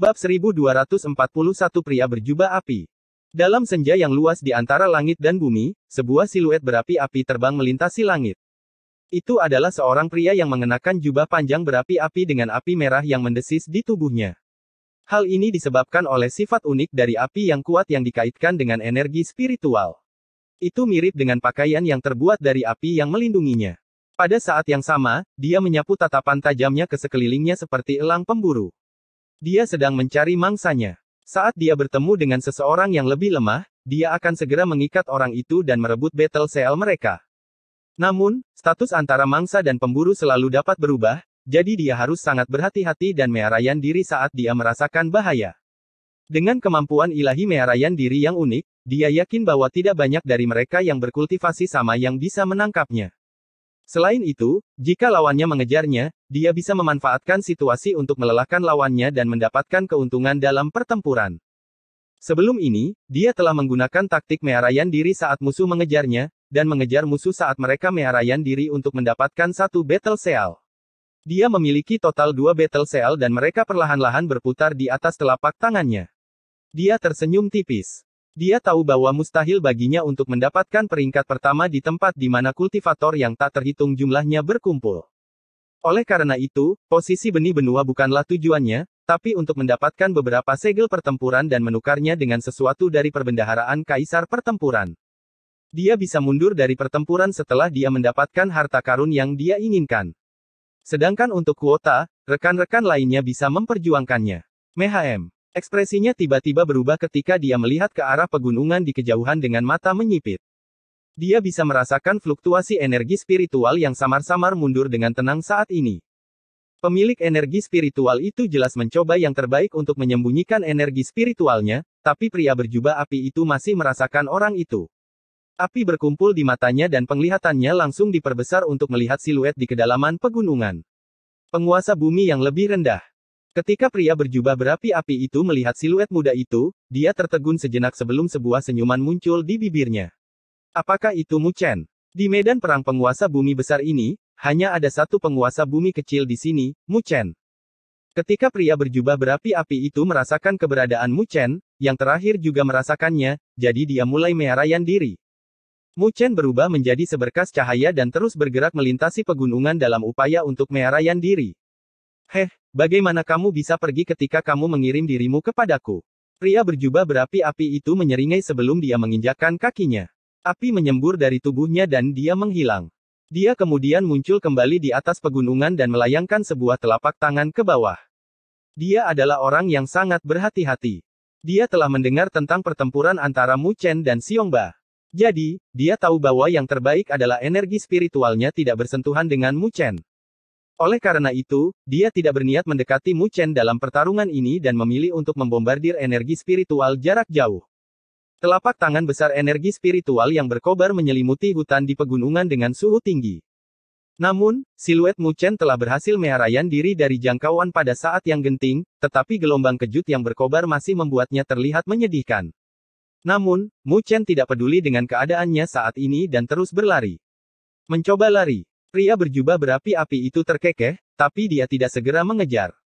Bab 1241 Pria Berjubah Api Dalam senja yang luas di antara langit dan bumi, sebuah siluet berapi-api terbang melintasi langit. Itu adalah seorang pria yang mengenakan jubah panjang berapi-api dengan api merah yang mendesis di tubuhnya. Hal ini disebabkan oleh sifat unik dari api yang kuat yang dikaitkan dengan energi spiritual. Itu mirip dengan pakaian yang terbuat dari api yang melindunginya. Pada saat yang sama, dia menyapu tatapan tajamnya ke sekelilingnya seperti elang pemburu. Dia sedang mencari mangsanya. Saat dia bertemu dengan seseorang yang lebih lemah, dia akan segera mengikat orang itu dan merebut battle cell mereka. Namun, status antara mangsa dan pemburu selalu dapat berubah, jadi dia harus sangat berhati-hati dan mearayan diri saat dia merasakan bahaya. Dengan kemampuan ilahi mearayan diri yang unik, dia yakin bahwa tidak banyak dari mereka yang berkultivasi sama yang bisa menangkapnya. Selain itu, jika lawannya mengejarnya, dia bisa memanfaatkan situasi untuk melelahkan lawannya dan mendapatkan keuntungan dalam pertempuran. Sebelum ini, dia telah menggunakan taktik mearayan diri saat musuh mengejarnya, dan mengejar musuh saat mereka mearayan diri untuk mendapatkan satu battle seal. Dia memiliki total dua battle seal dan mereka perlahan-lahan berputar di atas telapak tangannya. Dia tersenyum tipis. Dia tahu bahwa mustahil baginya untuk mendapatkan peringkat pertama di tempat di mana kultivator yang tak terhitung jumlahnya berkumpul. Oleh karena itu, posisi benih benua bukanlah tujuannya, tapi untuk mendapatkan beberapa segel pertempuran dan menukarnya dengan sesuatu dari perbendaharaan kaisar pertempuran. Dia bisa mundur dari pertempuran setelah dia mendapatkan harta karun yang dia inginkan. Sedangkan untuk kuota, rekan-rekan lainnya bisa memperjuangkannya. Mehm Ekspresinya tiba-tiba berubah ketika dia melihat ke arah pegunungan di kejauhan dengan mata menyipit. Dia bisa merasakan fluktuasi energi spiritual yang samar-samar mundur dengan tenang saat ini. Pemilik energi spiritual itu jelas mencoba yang terbaik untuk menyembunyikan energi spiritualnya, tapi pria berjubah api itu masih merasakan orang itu. Api berkumpul di matanya dan penglihatannya langsung diperbesar untuk melihat siluet di kedalaman pegunungan. Penguasa bumi yang lebih rendah. Ketika pria berjubah berapi-api itu melihat siluet muda itu, dia tertegun sejenak sebelum sebuah senyuman muncul di bibirnya. Apakah itu Mu Chen? Di medan perang penguasa bumi besar ini, hanya ada satu penguasa bumi kecil di sini, Mu Chen. Ketika pria berjubah berapi-api itu merasakan keberadaan Mu Chen, yang terakhir juga merasakannya, jadi dia mulai meharayan diri. Mu Chen berubah menjadi seberkas cahaya dan terus bergerak melintasi pegunungan dalam upaya untuk meharayan diri. Heh, bagaimana kamu bisa pergi ketika kamu mengirim dirimu kepadaku? Pria berjubah berapi-api itu menyeringai sebelum dia menginjakkan kakinya. Api menyembur dari tubuhnya dan dia menghilang. Dia kemudian muncul kembali di atas pegunungan dan melayangkan sebuah telapak tangan ke bawah. Dia adalah orang yang sangat berhati-hati. Dia telah mendengar tentang pertempuran antara Mu Chen dan Ba. Jadi, dia tahu bahwa yang terbaik adalah energi spiritualnya tidak bersentuhan dengan Mu Chen. Oleh karena itu, dia tidak berniat mendekati Mu Chen dalam pertarungan ini dan memilih untuk membombardir energi spiritual jarak jauh. Telapak tangan besar energi spiritual yang berkobar menyelimuti hutan di pegunungan dengan suhu tinggi. Namun, siluet Mu Chen telah berhasil meharayan diri dari jangkauan pada saat yang genting, tetapi gelombang kejut yang berkobar masih membuatnya terlihat menyedihkan. Namun, Mu Chen tidak peduli dengan keadaannya saat ini dan terus berlari. Mencoba lari, Pria berjubah berapi-api itu terkekeh, tapi dia tidak segera mengejar.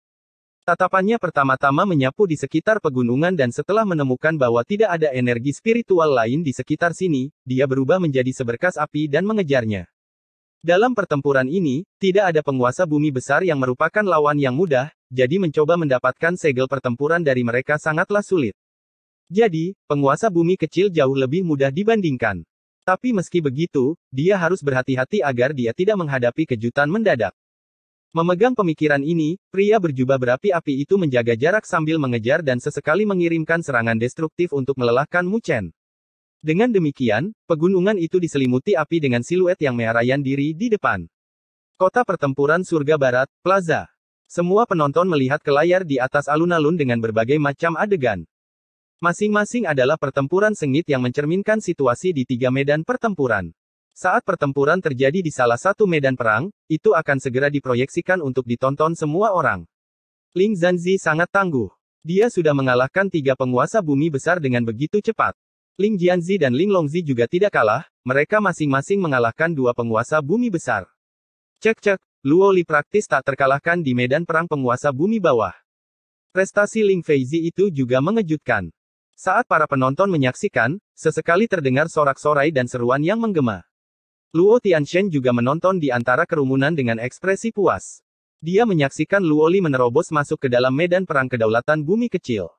Tatapannya pertama-tama menyapu di sekitar pegunungan dan setelah menemukan bahwa tidak ada energi spiritual lain di sekitar sini, dia berubah menjadi seberkas api dan mengejarnya. Dalam pertempuran ini, tidak ada penguasa bumi besar yang merupakan lawan yang mudah, jadi mencoba mendapatkan segel pertempuran dari mereka sangatlah sulit. Jadi, penguasa bumi kecil jauh lebih mudah dibandingkan tapi meski begitu, dia harus berhati-hati agar dia tidak menghadapi kejutan mendadak. Memegang pemikiran ini, pria berjubah berapi-api itu menjaga jarak sambil mengejar dan sesekali mengirimkan serangan destruktif untuk melelahkan Muchen. Dengan demikian, pegunungan itu diselimuti api dengan siluet yang merayan diri di depan. Kota pertempuran surga barat, Plaza. Semua penonton melihat ke layar di atas alun-alun dengan berbagai macam adegan. Masing-masing adalah pertempuran sengit yang mencerminkan situasi di tiga medan pertempuran. Saat pertempuran terjadi di salah satu medan perang, itu akan segera diproyeksikan untuk ditonton semua orang. Ling Zanzi sangat tangguh. Dia sudah mengalahkan tiga penguasa bumi besar dengan begitu cepat. Ling Jianzi dan Ling Longzi juga tidak kalah, mereka masing-masing mengalahkan dua penguasa bumi besar. Cek-cek, Luo Li praktis tak terkalahkan di medan perang penguasa bumi bawah. Prestasi Ling Feizi itu juga mengejutkan. Saat para penonton menyaksikan, sesekali terdengar sorak-sorai dan seruan yang menggema. Luo Tianshen juga menonton di antara kerumunan dengan ekspresi puas. Dia menyaksikan Luo Li menerobos masuk ke dalam medan perang kedaulatan bumi kecil.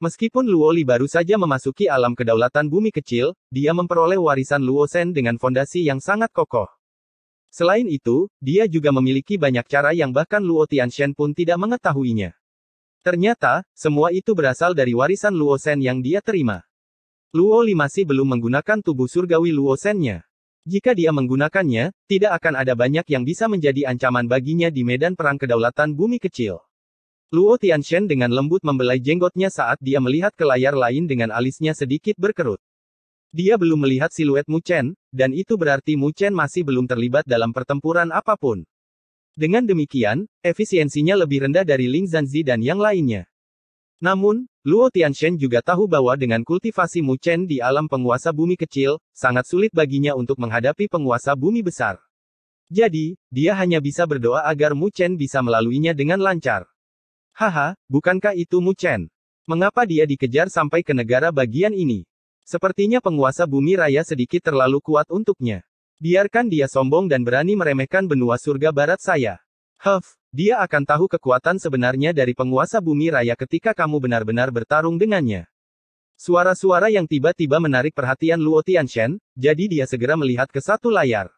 Meskipun Luo Li baru saja memasuki alam kedaulatan bumi kecil, dia memperoleh warisan Luo Sen dengan fondasi yang sangat kokoh. Selain itu, dia juga memiliki banyak cara yang bahkan Luo Tianshen pun tidak mengetahuinya. Ternyata, semua itu berasal dari warisan Luo Shen yang dia terima. Luo Li masih belum menggunakan tubuh surgawi Luo shen nya Jika dia menggunakannya, tidak akan ada banyak yang bisa menjadi ancaman baginya di medan perang kedaulatan bumi kecil. Luo Tianshen dengan lembut membelai jenggotnya saat dia melihat ke layar lain dengan alisnya sedikit berkerut. Dia belum melihat siluet Mu Chen, dan itu berarti Mu Chen masih belum terlibat dalam pertempuran apapun. Dengan demikian, efisiensinya lebih rendah dari Ling Zanzi dan yang lainnya. Namun, Luo Tianshen juga tahu bahwa dengan kultivasi Mu Chen di alam penguasa bumi kecil, sangat sulit baginya untuk menghadapi penguasa bumi besar. Jadi, dia hanya bisa berdoa agar Mu Chen bisa melaluinya dengan lancar. Haha, bukankah itu Mu Chen? Mengapa dia dikejar sampai ke negara bagian ini? Sepertinya penguasa bumi raya sedikit terlalu kuat untuknya. Biarkan dia sombong dan berani meremehkan benua surga barat saya. Huff, dia akan tahu kekuatan sebenarnya dari penguasa bumi raya ketika kamu benar-benar bertarung dengannya. Suara-suara yang tiba-tiba menarik perhatian Luo Tianshen, jadi dia segera melihat ke satu layar.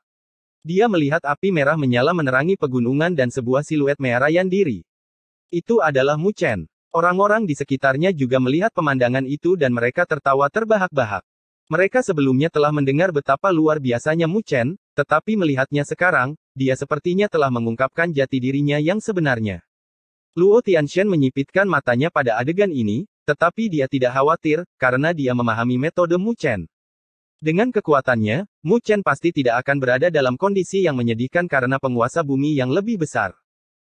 Dia melihat api merah menyala menerangi pegunungan dan sebuah siluet merah diri. Itu adalah Mu Chen. Orang-orang di sekitarnya juga melihat pemandangan itu dan mereka tertawa terbahak-bahak. Mereka sebelumnya telah mendengar betapa luar biasanya Mu Chen, tetapi melihatnya sekarang, dia sepertinya telah mengungkapkan jati dirinya yang sebenarnya. Luo Tianxian menyipitkan matanya pada adegan ini, tetapi dia tidak khawatir, karena dia memahami metode Mu Chen. Dengan kekuatannya, Mu Chen pasti tidak akan berada dalam kondisi yang menyedihkan karena penguasa bumi yang lebih besar.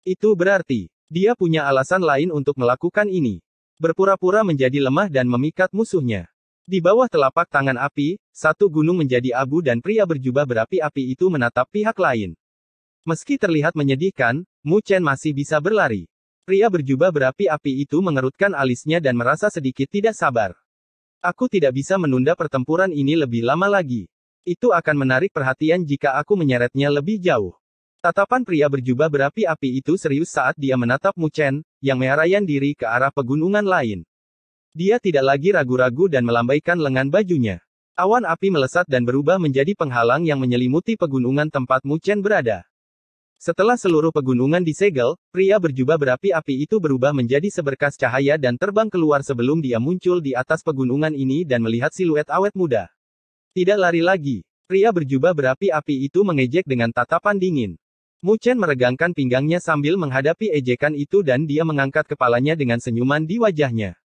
Itu berarti, dia punya alasan lain untuk melakukan ini. Berpura-pura menjadi lemah dan memikat musuhnya. Di bawah telapak tangan api, satu gunung menjadi abu dan pria berjubah berapi-api itu menatap pihak lain. Meski terlihat menyedihkan, Mu Chen masih bisa berlari. Pria berjubah berapi-api itu mengerutkan alisnya dan merasa sedikit tidak sabar. Aku tidak bisa menunda pertempuran ini lebih lama lagi. Itu akan menarik perhatian jika aku menyeretnya lebih jauh. Tatapan pria berjubah berapi-api itu serius saat dia menatap Mu Chen, yang merayan diri ke arah pegunungan lain. Dia tidak lagi ragu-ragu dan melambaikan lengan bajunya. Awan api melesat dan berubah menjadi penghalang yang menyelimuti pegunungan tempat Muchen berada. Setelah seluruh pegunungan disegel, pria berjubah berapi api itu berubah menjadi seberkas cahaya dan terbang keluar sebelum dia muncul di atas pegunungan ini dan melihat siluet awet muda. Tidak lari lagi, pria berjubah berapi api itu mengejek dengan tatapan dingin. Mu Chen meregangkan pinggangnya sambil menghadapi ejekan itu dan dia mengangkat kepalanya dengan senyuman di wajahnya.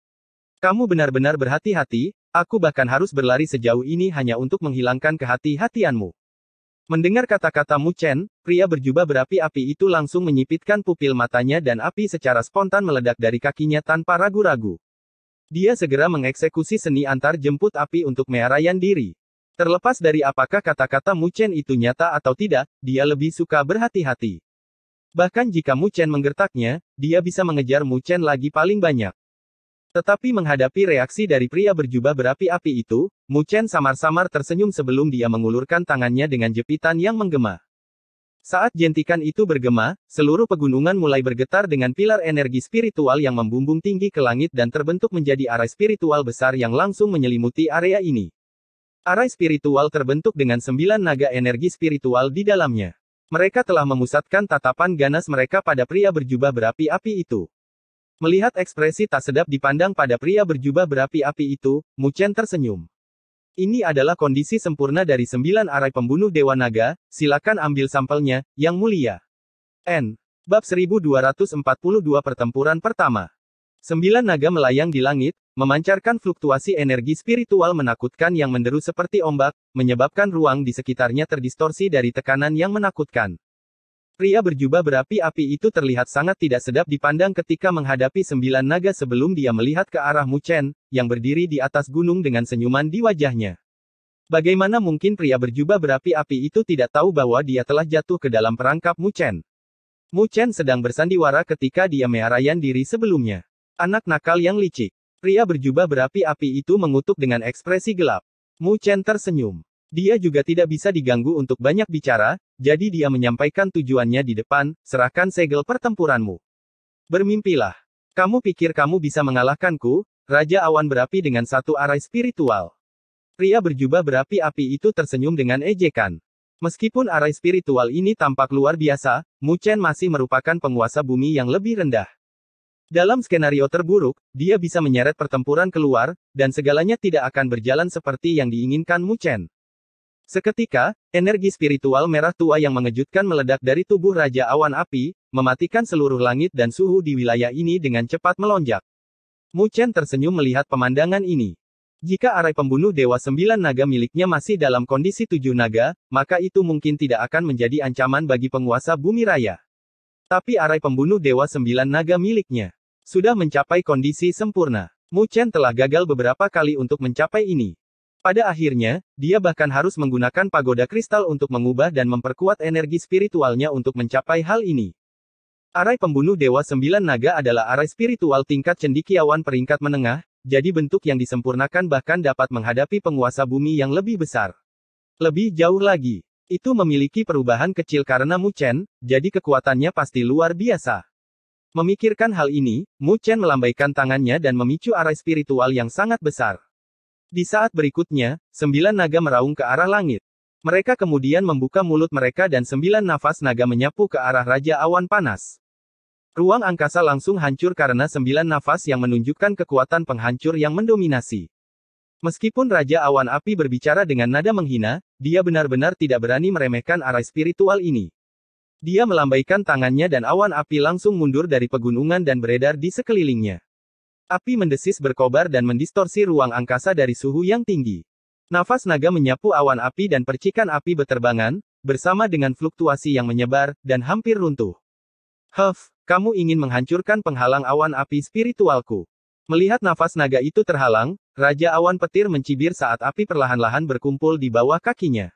Kamu benar-benar berhati-hati, aku bahkan harus berlari sejauh ini hanya untuk menghilangkan kehati-hatianmu. Mendengar kata-katamu Chen, pria berjubah berapi-api itu langsung menyipitkan pupil matanya dan api secara spontan meledak dari kakinya tanpa ragu-ragu. Dia segera mengeksekusi seni antar jemput api untuk mearayan diri. Terlepas dari apakah kata-kata Mu Chen itu nyata atau tidak, dia lebih suka berhati-hati. Bahkan jika Mu Chen menggertaknya, dia bisa mengejar Mu Chen lagi paling banyak. Tetapi menghadapi reaksi dari pria berjubah berapi-api itu, Mu Chen samar-samar tersenyum sebelum dia mengulurkan tangannya dengan jepitan yang menggema. Saat jentikan itu bergema, seluruh pegunungan mulai bergetar dengan pilar energi spiritual yang membumbung tinggi ke langit dan terbentuk menjadi arai spiritual besar yang langsung menyelimuti area ini. Arai spiritual terbentuk dengan sembilan naga energi spiritual di dalamnya. Mereka telah memusatkan tatapan ganas mereka pada pria berjubah berapi-api itu. Melihat ekspresi tak sedap dipandang pada pria berjubah berapi-api itu, Muchen tersenyum. Ini adalah kondisi sempurna dari sembilan arai pembunuh Dewa Naga, silakan ambil sampelnya, yang mulia. N. Bab 1242 Pertempuran Pertama. Sembilan naga melayang di langit, memancarkan fluktuasi energi spiritual menakutkan yang menderu seperti ombak, menyebabkan ruang di sekitarnya terdistorsi dari tekanan yang menakutkan. Pria berjubah berapi-api itu terlihat sangat tidak sedap dipandang ketika menghadapi sembilan naga sebelum dia melihat ke arah Muchen, yang berdiri di atas gunung dengan senyuman di wajahnya. Bagaimana mungkin pria berjubah berapi-api itu tidak tahu bahwa dia telah jatuh ke dalam perangkap Muchen? Muchen sedang bersandiwara ketika dia mearayan diri sebelumnya. Anak nakal yang licik. Pria berjubah berapi-api itu mengutuk dengan ekspresi gelap. Muchen tersenyum. Dia juga tidak bisa diganggu untuk banyak bicara, jadi dia menyampaikan tujuannya di depan, serahkan segel pertempuranmu. Bermimpilah. Kamu pikir kamu bisa mengalahkanku, Raja Awan Berapi dengan satu arai spiritual. Pria berjubah berapi-api itu tersenyum dengan ejekan. Meskipun arai spiritual ini tampak luar biasa, Mu Chen masih merupakan penguasa bumi yang lebih rendah. Dalam skenario terburuk, dia bisa menyeret pertempuran keluar, dan segalanya tidak akan berjalan seperti yang diinginkan Mu Chen. Seketika, energi spiritual merah tua yang mengejutkan meledak dari tubuh Raja Awan Api, mematikan seluruh langit dan suhu di wilayah ini dengan cepat melonjak. Mu Chen tersenyum melihat pemandangan ini. Jika arai pembunuh Dewa Sembilan Naga miliknya masih dalam kondisi tujuh naga, maka itu mungkin tidak akan menjadi ancaman bagi penguasa bumi raya. Tapi arai pembunuh Dewa Sembilan Naga miliknya sudah mencapai kondisi sempurna. Mu Chen telah gagal beberapa kali untuk mencapai ini. Pada akhirnya, dia bahkan harus menggunakan pagoda kristal untuk mengubah dan memperkuat energi spiritualnya untuk mencapai hal ini. Arai pembunuh Dewa Sembilan Naga adalah arai spiritual tingkat cendikiawan peringkat menengah, jadi bentuk yang disempurnakan bahkan dapat menghadapi penguasa bumi yang lebih besar. Lebih jauh lagi, itu memiliki perubahan kecil karena Mu Chen, jadi kekuatannya pasti luar biasa. Memikirkan hal ini, Mu Chen melambaikan tangannya dan memicu arai spiritual yang sangat besar. Di saat berikutnya, sembilan naga meraung ke arah langit. Mereka kemudian membuka mulut mereka dan sembilan nafas naga menyapu ke arah Raja Awan Panas. Ruang angkasa langsung hancur karena sembilan nafas yang menunjukkan kekuatan penghancur yang mendominasi. Meskipun Raja Awan Api berbicara dengan nada menghina, dia benar-benar tidak berani meremehkan arah spiritual ini. Dia melambaikan tangannya dan awan api langsung mundur dari pegunungan dan beredar di sekelilingnya. Api mendesis berkobar dan mendistorsi ruang angkasa dari suhu yang tinggi. Nafas naga menyapu awan api dan percikan api beterbangan, bersama dengan fluktuasi yang menyebar, dan hampir runtuh. Huff, kamu ingin menghancurkan penghalang awan api spiritualku. Melihat nafas naga itu terhalang, Raja Awan Petir mencibir saat api perlahan-lahan berkumpul di bawah kakinya.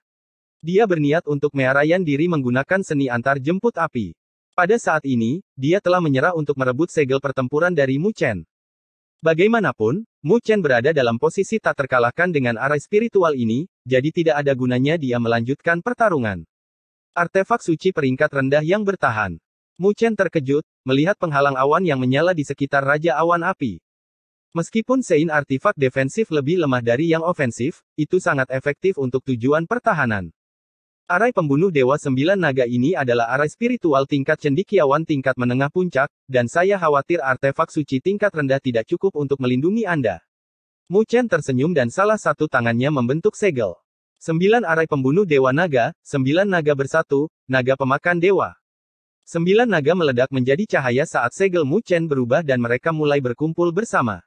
Dia berniat untuk mearayan diri menggunakan seni antar jemput api. Pada saat ini, dia telah menyerah untuk merebut segel pertempuran dari Mu Chen. Bagaimanapun, Mu Chen berada dalam posisi tak terkalahkan dengan arai spiritual ini, jadi tidak ada gunanya dia melanjutkan pertarungan. Artefak suci peringkat rendah yang bertahan. Mu Chen terkejut, melihat penghalang awan yang menyala di sekitar Raja Awan Api. Meskipun Sein artefak defensif lebih lemah dari yang ofensif, itu sangat efektif untuk tujuan pertahanan. Arai pembunuh Dewa Sembilan Naga ini adalah arai spiritual tingkat cendikiawan tingkat menengah puncak, dan saya khawatir artefak suci tingkat rendah tidak cukup untuk melindungi Anda. Mu Chen tersenyum dan salah satu tangannya membentuk segel. Sembilan arai pembunuh Dewa Naga, sembilan naga bersatu, naga pemakan dewa. Sembilan naga meledak menjadi cahaya saat segel Mu Chen berubah dan mereka mulai berkumpul bersama.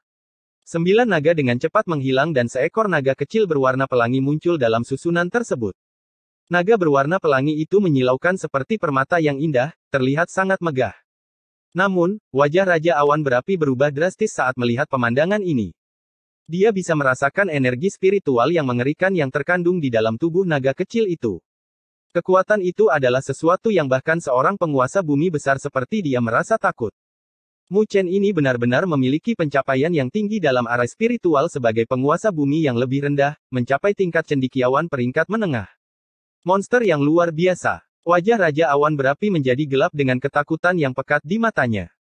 Sembilan naga dengan cepat menghilang dan seekor naga kecil berwarna pelangi muncul dalam susunan tersebut. Naga berwarna pelangi itu menyilaukan seperti permata yang indah, terlihat sangat megah. Namun, wajah Raja Awan Berapi berubah drastis saat melihat pemandangan ini. Dia bisa merasakan energi spiritual yang mengerikan yang terkandung di dalam tubuh naga kecil itu. Kekuatan itu adalah sesuatu yang bahkan seorang penguasa bumi besar seperti dia merasa takut. Mu Chen ini benar-benar memiliki pencapaian yang tinggi dalam arah spiritual sebagai penguasa bumi yang lebih rendah, mencapai tingkat cendikiawan peringkat menengah. Monster yang luar biasa. Wajah Raja Awan berapi menjadi gelap dengan ketakutan yang pekat di matanya.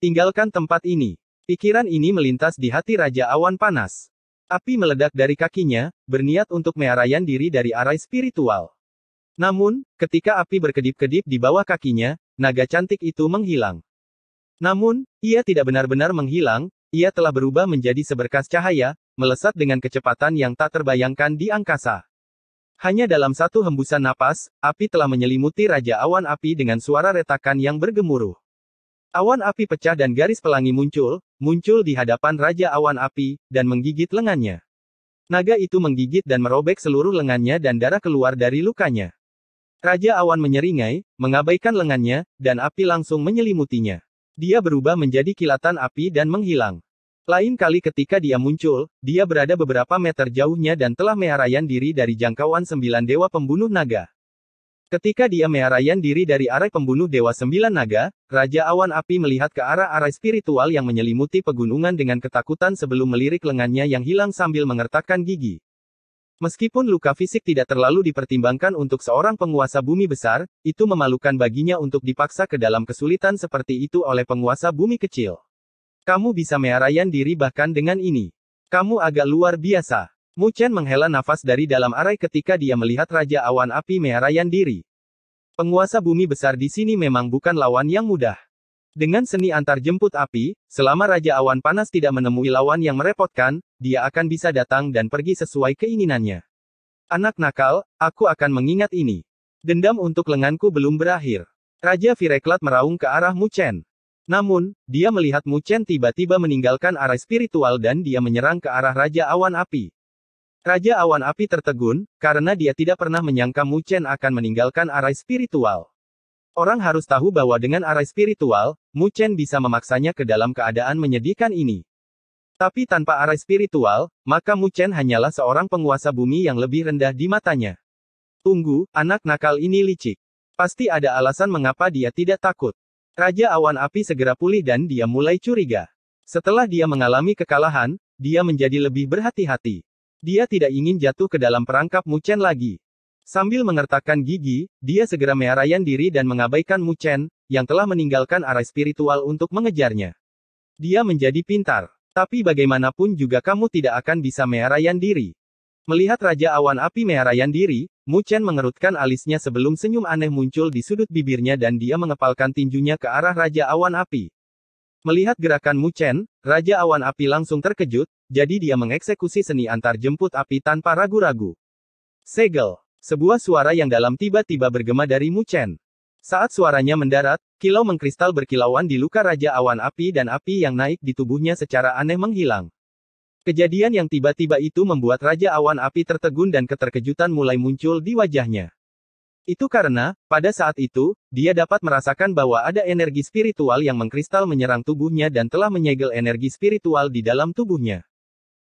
Tinggalkan tempat ini. Pikiran ini melintas di hati Raja Awan panas. Api meledak dari kakinya, berniat untuk mearayan diri dari arai spiritual. Namun, ketika api berkedip-kedip di bawah kakinya, naga cantik itu menghilang. Namun, ia tidak benar-benar menghilang, ia telah berubah menjadi seberkas cahaya, melesat dengan kecepatan yang tak terbayangkan di angkasa. Hanya dalam satu hembusan napas, api telah menyelimuti Raja Awan Api dengan suara retakan yang bergemuruh. Awan api pecah dan garis pelangi muncul, muncul di hadapan Raja Awan Api, dan menggigit lengannya. Naga itu menggigit dan merobek seluruh lengannya dan darah keluar dari lukanya. Raja Awan menyeringai, mengabaikan lengannya, dan api langsung menyelimutinya. Dia berubah menjadi kilatan api dan menghilang. Lain kali ketika dia muncul, dia berada beberapa meter jauhnya dan telah meharayan diri dari jangkauan sembilan dewa pembunuh naga. Ketika dia meharayan diri dari arah pembunuh dewa sembilan naga, Raja Awan Api melihat ke arah arai spiritual yang menyelimuti pegunungan dengan ketakutan sebelum melirik lengannya yang hilang sambil mengertakkan gigi. Meskipun luka fisik tidak terlalu dipertimbangkan untuk seorang penguasa bumi besar, itu memalukan baginya untuk dipaksa ke dalam kesulitan seperti itu oleh penguasa bumi kecil. Kamu bisa mearayan diri bahkan dengan ini. Kamu agak luar biasa. Mu Chen menghela nafas dari dalam arai ketika dia melihat Raja Awan Api mearayan diri. Penguasa bumi besar di sini memang bukan lawan yang mudah. Dengan seni antar jemput api, selama Raja Awan Panas tidak menemui lawan yang merepotkan, dia akan bisa datang dan pergi sesuai keinginannya. Anak nakal, aku akan mengingat ini. Dendam untuk lenganku belum berakhir. Raja Vireklat meraung ke arah Mu Chen. Namun, dia melihat Mu Chen tiba-tiba meninggalkan arah spiritual dan dia menyerang ke arah Raja Awan Api. Raja Awan Api tertegun, karena dia tidak pernah menyangka Mu Chen akan meninggalkan arah spiritual. Orang harus tahu bahwa dengan arah spiritual, Mu Chen bisa memaksanya ke dalam keadaan menyedihkan ini. Tapi tanpa arah spiritual, maka Mu Chen hanyalah seorang penguasa bumi yang lebih rendah di matanya. Tunggu, anak nakal ini licik. Pasti ada alasan mengapa dia tidak takut. Raja Awan Api segera pulih dan dia mulai curiga. Setelah dia mengalami kekalahan, dia menjadi lebih berhati-hati. Dia tidak ingin jatuh ke dalam perangkap Muchen lagi. Sambil mengertakkan gigi, dia segera mearayan diri dan mengabaikan Muchen, yang telah meninggalkan arah spiritual untuk mengejarnya. Dia menjadi pintar. Tapi bagaimanapun juga kamu tidak akan bisa mearayan diri. Melihat Raja Awan Api mearayan diri, Mu Chen mengerutkan alisnya sebelum senyum aneh muncul di sudut bibirnya dan dia mengepalkan tinjunya ke arah Raja Awan Api. Melihat gerakan Mu Chen, Raja Awan Api langsung terkejut, jadi dia mengeksekusi seni antar jemput api tanpa ragu-ragu. Segel. Sebuah suara yang dalam tiba-tiba bergema dari Mu Chen. Saat suaranya mendarat, kilau mengkristal berkilauan di luka Raja Awan Api dan api yang naik di tubuhnya secara aneh menghilang. Kejadian yang tiba-tiba itu membuat Raja Awan Api tertegun dan keterkejutan mulai muncul di wajahnya. Itu karena, pada saat itu, dia dapat merasakan bahwa ada energi spiritual yang mengkristal menyerang tubuhnya dan telah menyegel energi spiritual di dalam tubuhnya.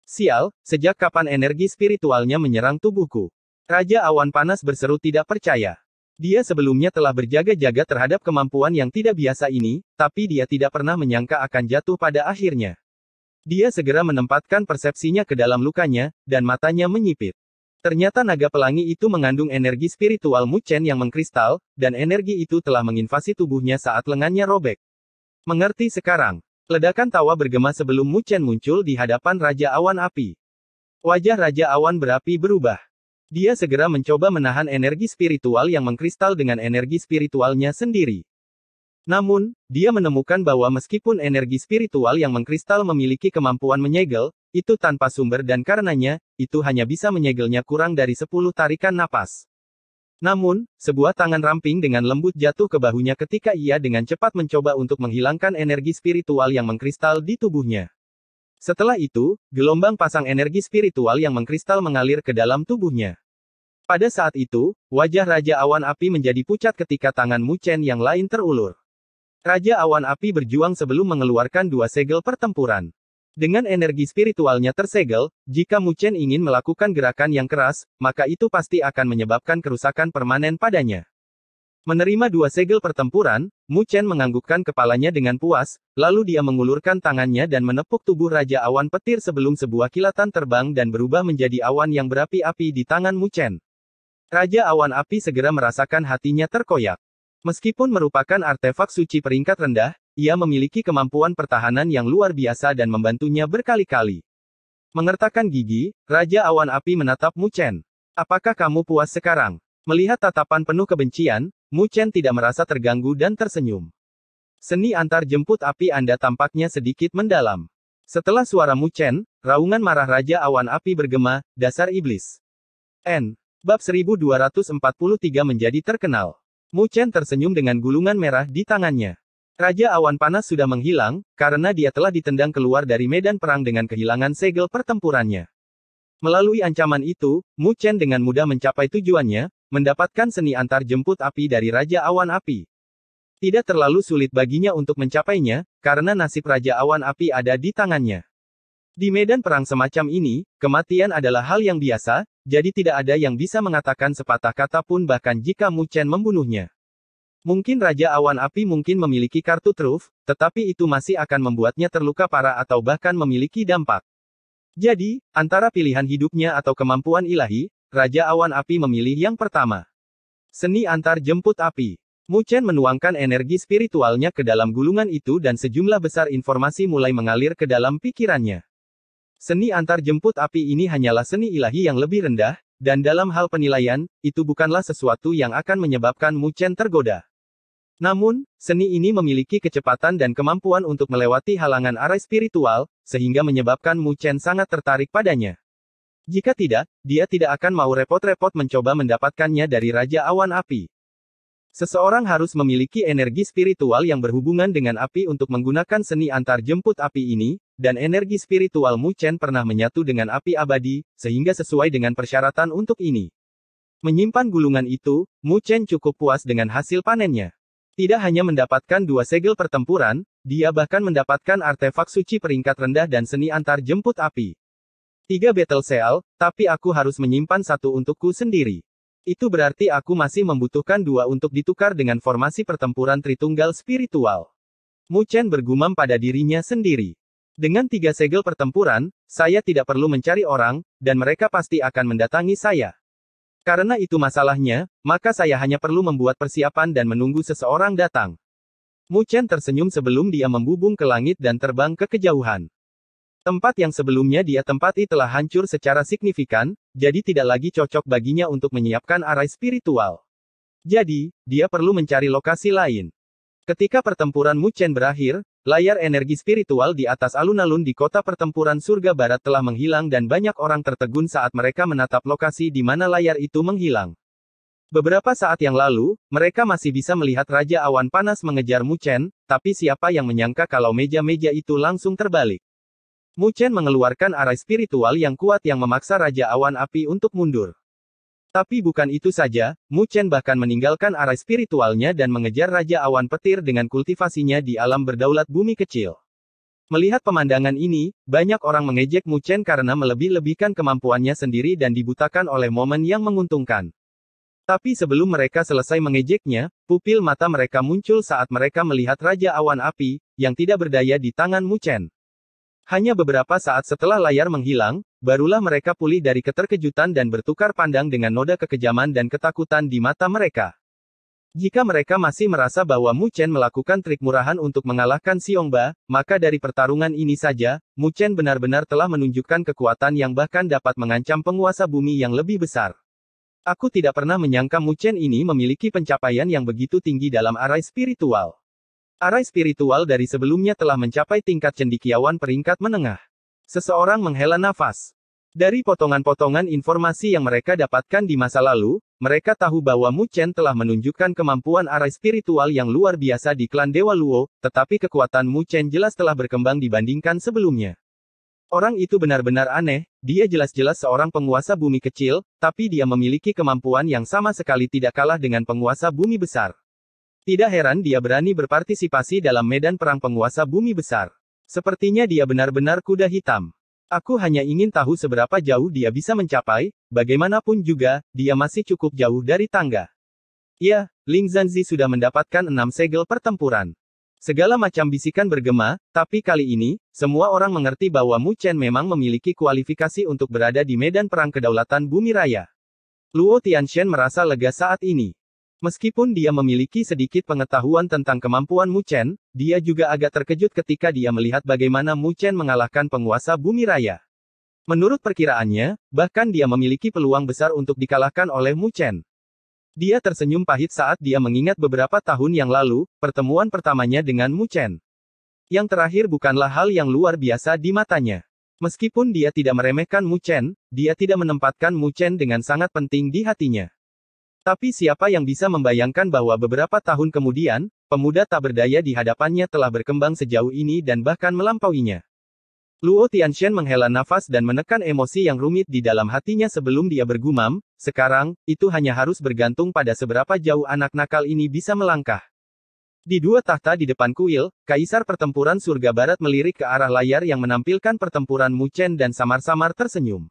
Sial, sejak kapan energi spiritualnya menyerang tubuhku? Raja Awan Panas berseru tidak percaya. Dia sebelumnya telah berjaga-jaga terhadap kemampuan yang tidak biasa ini, tapi dia tidak pernah menyangka akan jatuh pada akhirnya. Dia segera menempatkan persepsinya ke dalam lukanya, dan matanya menyipit. Ternyata naga pelangi itu mengandung energi spiritual Muchen yang mengkristal, dan energi itu telah menginvasi tubuhnya saat lengannya robek. Mengerti sekarang. Ledakan tawa bergema sebelum Muchen muncul di hadapan Raja Awan Api. Wajah Raja Awan berapi berubah. Dia segera mencoba menahan energi spiritual yang mengkristal dengan energi spiritualnya sendiri. Namun, dia menemukan bahwa meskipun energi spiritual yang mengkristal memiliki kemampuan menyegel, itu tanpa sumber dan karenanya, itu hanya bisa menyegelnya kurang dari 10 tarikan napas. Namun, sebuah tangan ramping dengan lembut jatuh ke bahunya ketika ia dengan cepat mencoba untuk menghilangkan energi spiritual yang mengkristal di tubuhnya. Setelah itu, gelombang pasang energi spiritual yang mengkristal mengalir ke dalam tubuhnya. Pada saat itu, wajah Raja Awan Api menjadi pucat ketika tangan Mu Chen yang lain terulur. Raja Awan Api berjuang sebelum mengeluarkan dua segel pertempuran. Dengan energi spiritualnya tersegel, jika Mu Chen ingin melakukan gerakan yang keras, maka itu pasti akan menyebabkan kerusakan permanen padanya. Menerima dua segel pertempuran, Mu Chen menganggukkan kepalanya dengan puas, lalu dia mengulurkan tangannya dan menepuk tubuh Raja Awan Petir sebelum sebuah kilatan terbang dan berubah menjadi awan yang berapi-api di tangan Mu Chen. Raja Awan Api segera merasakan hatinya terkoyak. Meskipun merupakan artefak suci peringkat rendah, ia memiliki kemampuan pertahanan yang luar biasa dan membantunya berkali-kali. Mengertakkan gigi, Raja Awan Api menatap Mu Chen. Apakah kamu puas sekarang? Melihat tatapan penuh kebencian, Mu Chen tidak merasa terganggu dan tersenyum. Seni antar jemput api Anda tampaknya sedikit mendalam. Setelah suara Mu Chen, raungan marah Raja Awan Api bergema, dasar iblis. N. Bab 1243 menjadi terkenal. Mu Chen tersenyum dengan gulungan merah di tangannya. Raja Awan Panas sudah menghilang, karena dia telah ditendang keluar dari medan perang dengan kehilangan segel pertempurannya. Melalui ancaman itu, Mu Chen dengan mudah mencapai tujuannya, mendapatkan seni antar jemput api dari Raja Awan Api. Tidak terlalu sulit baginya untuk mencapainya, karena nasib Raja Awan Api ada di tangannya. Di medan perang semacam ini, kematian adalah hal yang biasa, jadi tidak ada yang bisa mengatakan sepatah kata pun bahkan jika Mu Chen membunuhnya. Mungkin Raja Awan Api mungkin memiliki kartu truf, tetapi itu masih akan membuatnya terluka parah atau bahkan memiliki dampak. Jadi, antara pilihan hidupnya atau kemampuan ilahi, Raja Awan Api memilih yang pertama. Seni antar jemput api. Mu Chen menuangkan energi spiritualnya ke dalam gulungan itu dan sejumlah besar informasi mulai mengalir ke dalam pikirannya. Seni antar jemput api ini hanyalah seni ilahi yang lebih rendah, dan dalam hal penilaian, itu bukanlah sesuatu yang akan menyebabkan Mucen tergoda. Namun, seni ini memiliki kecepatan dan kemampuan untuk melewati halangan arah spiritual, sehingga menyebabkan Mucen sangat tertarik padanya. Jika tidak, dia tidak akan mau repot-repot mencoba mendapatkannya dari Raja Awan Api. Seseorang harus memiliki energi spiritual yang berhubungan dengan api untuk menggunakan seni antar jemput api ini, dan energi spiritual Mu Chen pernah menyatu dengan api abadi, sehingga sesuai dengan persyaratan untuk ini. Menyimpan gulungan itu, Mu Chen cukup puas dengan hasil panennya. Tidak hanya mendapatkan dua segel pertempuran, dia bahkan mendapatkan artefak suci peringkat rendah dan seni antar jemput api. Tiga battle seal, tapi aku harus menyimpan satu untukku sendiri. Itu berarti aku masih membutuhkan dua untuk ditukar dengan formasi pertempuran Tritunggal spiritual. Mu Chen bergumam pada dirinya sendiri. Dengan tiga segel pertempuran, saya tidak perlu mencari orang, dan mereka pasti akan mendatangi saya. Karena itu masalahnya, maka saya hanya perlu membuat persiapan dan menunggu seseorang datang. Mu Chen tersenyum sebelum dia membubung ke langit dan terbang ke kejauhan. Tempat yang sebelumnya dia tempati telah hancur secara signifikan, jadi tidak lagi cocok baginya untuk menyiapkan arai spiritual. Jadi, dia perlu mencari lokasi lain. Ketika pertempuran Muchen berakhir, layar energi spiritual di atas alun-alun di kota pertempuran surga barat telah menghilang dan banyak orang tertegun saat mereka menatap lokasi di mana layar itu menghilang. Beberapa saat yang lalu, mereka masih bisa melihat Raja Awan Panas mengejar Muchen, tapi siapa yang menyangka kalau meja-meja itu langsung terbalik. Muchen mengeluarkan arai spiritual yang kuat yang memaksa Raja Awan Api untuk mundur. Tapi bukan itu saja, Mu Chen bahkan meninggalkan arah spiritualnya dan mengejar Raja Awan Petir dengan kultivasinya di alam berdaulat bumi kecil. Melihat pemandangan ini, banyak orang mengejek Mu Chen karena melebih-lebihkan kemampuannya sendiri dan dibutakan oleh momen yang menguntungkan. Tapi sebelum mereka selesai mengejeknya, pupil mata mereka muncul saat mereka melihat Raja Awan Api, yang tidak berdaya di tangan Mu Chen. Hanya beberapa saat setelah layar menghilang, barulah mereka pulih dari keterkejutan dan bertukar pandang dengan noda kekejaman dan ketakutan di mata mereka. Jika mereka masih merasa bahwa Mu Chen melakukan trik murahan untuk mengalahkan Ba, maka dari pertarungan ini saja, Mu Chen benar-benar telah menunjukkan kekuatan yang bahkan dapat mengancam penguasa bumi yang lebih besar. Aku tidak pernah menyangka Mu Chen ini memiliki pencapaian yang begitu tinggi dalam arai spiritual. Arai spiritual dari sebelumnya telah mencapai tingkat cendikiawan peringkat menengah. Seseorang menghela nafas. Dari potongan-potongan informasi yang mereka dapatkan di masa lalu, mereka tahu bahwa Mu Chen telah menunjukkan kemampuan arai spiritual yang luar biasa di klan Dewa Luo, tetapi kekuatan Mu Chen jelas telah berkembang dibandingkan sebelumnya. Orang itu benar-benar aneh, dia jelas-jelas seorang penguasa bumi kecil, tapi dia memiliki kemampuan yang sama sekali tidak kalah dengan penguasa bumi besar. Tidak heran dia berani berpartisipasi dalam medan perang penguasa bumi besar. Sepertinya dia benar-benar kuda hitam. Aku hanya ingin tahu seberapa jauh dia bisa mencapai, bagaimanapun juga, dia masih cukup jauh dari tangga. Ya, Ling Zanzi sudah mendapatkan enam segel pertempuran. Segala macam bisikan bergema, tapi kali ini, semua orang mengerti bahwa Mu Chen memang memiliki kualifikasi untuk berada di medan perang kedaulatan bumi raya. Luo Tianxian merasa lega saat ini. Meskipun dia memiliki sedikit pengetahuan tentang kemampuan Mu Chen, dia juga agak terkejut ketika dia melihat bagaimana Mu Chen mengalahkan penguasa bumi raya. Menurut perkiraannya, bahkan dia memiliki peluang besar untuk dikalahkan oleh Mu Chen. Dia tersenyum pahit saat dia mengingat beberapa tahun yang lalu, pertemuan pertamanya dengan Mu Chen. Yang terakhir bukanlah hal yang luar biasa di matanya. Meskipun dia tidak meremehkan Mu Chen, dia tidak menempatkan Mu Chen dengan sangat penting di hatinya. Tapi siapa yang bisa membayangkan bahwa beberapa tahun kemudian, pemuda tak berdaya di hadapannya telah berkembang sejauh ini dan bahkan melampauinya. Luo Tianxian menghela nafas dan menekan emosi yang rumit di dalam hatinya sebelum dia bergumam, sekarang, itu hanya harus bergantung pada seberapa jauh anak nakal ini bisa melangkah. Di dua tahta di depan kuil, Kaisar Pertempuran Surga Barat melirik ke arah layar yang menampilkan pertempuran Mu Chen dan samar-samar tersenyum.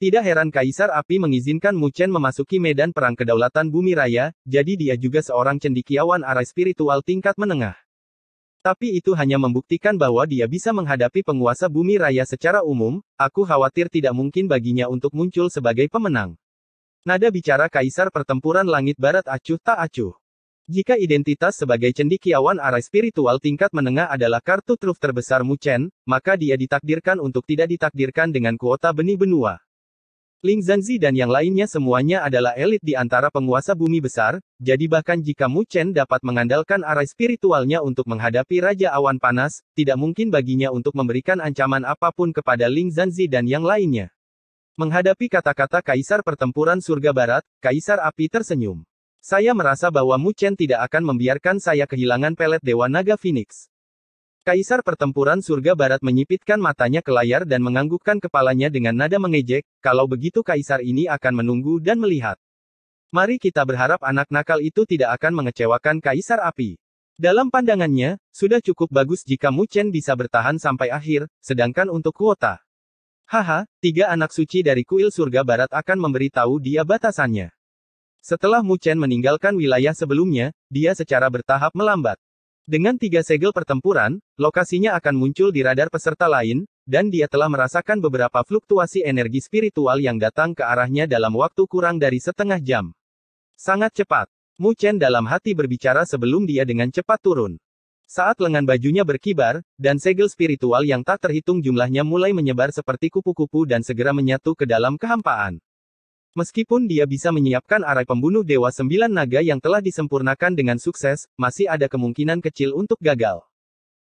Tidak heran Kaisar Api mengizinkan Mu Chen memasuki medan perang kedaulatan bumi raya, jadi dia juga seorang cendikiawan arah spiritual tingkat menengah. Tapi itu hanya membuktikan bahwa dia bisa menghadapi penguasa bumi raya secara umum, aku khawatir tidak mungkin baginya untuk muncul sebagai pemenang. Nada bicara Kaisar pertempuran langit barat acuh tak acuh. Jika identitas sebagai cendikiawan arah spiritual tingkat menengah adalah kartu truf terbesar Mu Chen, maka dia ditakdirkan untuk tidak ditakdirkan dengan kuota benih benua. Ling Zanzi dan yang lainnya semuanya adalah elit di antara penguasa bumi besar, jadi bahkan jika Mu Chen dapat mengandalkan arai spiritualnya untuk menghadapi Raja Awan Panas, tidak mungkin baginya untuk memberikan ancaman apapun kepada Ling Zanzi dan yang lainnya. Menghadapi kata-kata Kaisar Pertempuran Surga Barat, Kaisar Api tersenyum. Saya merasa bahwa Mu Chen tidak akan membiarkan saya kehilangan pelet Dewa Naga Phoenix. Kaisar pertempuran surga barat menyipitkan matanya ke layar dan menganggukkan kepalanya dengan nada mengejek, kalau begitu kaisar ini akan menunggu dan melihat. Mari kita berharap anak nakal itu tidak akan mengecewakan kaisar api. Dalam pandangannya, sudah cukup bagus jika Mu Chen bisa bertahan sampai akhir, sedangkan untuk kuota. Haha, tiga anak suci dari kuil surga barat akan memberitahu dia batasannya. Setelah Mu Chen meninggalkan wilayah sebelumnya, dia secara bertahap melambat. Dengan tiga segel pertempuran, lokasinya akan muncul di radar peserta lain, dan dia telah merasakan beberapa fluktuasi energi spiritual yang datang ke arahnya dalam waktu kurang dari setengah jam. Sangat cepat. Mu Chen dalam hati berbicara sebelum dia dengan cepat turun. Saat lengan bajunya berkibar, dan segel spiritual yang tak terhitung jumlahnya mulai menyebar seperti kupu-kupu dan segera menyatu ke dalam kehampaan. Meskipun dia bisa menyiapkan arai pembunuh Dewa Sembilan Naga yang telah disempurnakan dengan sukses, masih ada kemungkinan kecil untuk gagal.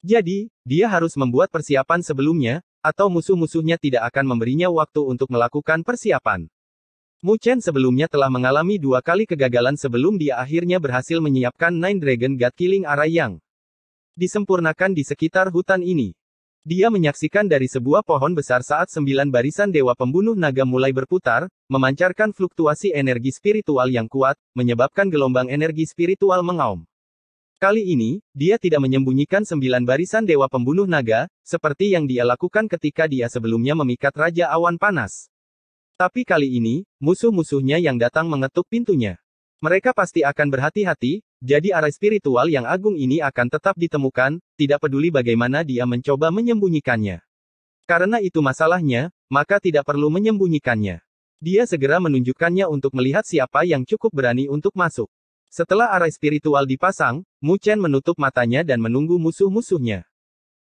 Jadi, dia harus membuat persiapan sebelumnya, atau musuh-musuhnya tidak akan memberinya waktu untuk melakukan persiapan. Mu Chen sebelumnya telah mengalami dua kali kegagalan sebelum dia akhirnya berhasil menyiapkan Nine Dragon God Killing yang Disempurnakan di sekitar hutan ini. Dia menyaksikan dari sebuah pohon besar saat sembilan barisan dewa pembunuh naga mulai berputar, memancarkan fluktuasi energi spiritual yang kuat, menyebabkan gelombang energi spiritual mengaum. Kali ini, dia tidak menyembunyikan sembilan barisan dewa pembunuh naga, seperti yang dia lakukan ketika dia sebelumnya memikat Raja Awan Panas. Tapi kali ini, musuh-musuhnya yang datang mengetuk pintunya. Mereka pasti akan berhati-hati, jadi arah spiritual yang agung ini akan tetap ditemukan, tidak peduli bagaimana dia mencoba menyembunyikannya. Karena itu masalahnya, maka tidak perlu menyembunyikannya. Dia segera menunjukkannya untuk melihat siapa yang cukup berani untuk masuk. Setelah arah spiritual dipasang, Mu Chen menutup matanya dan menunggu musuh-musuhnya.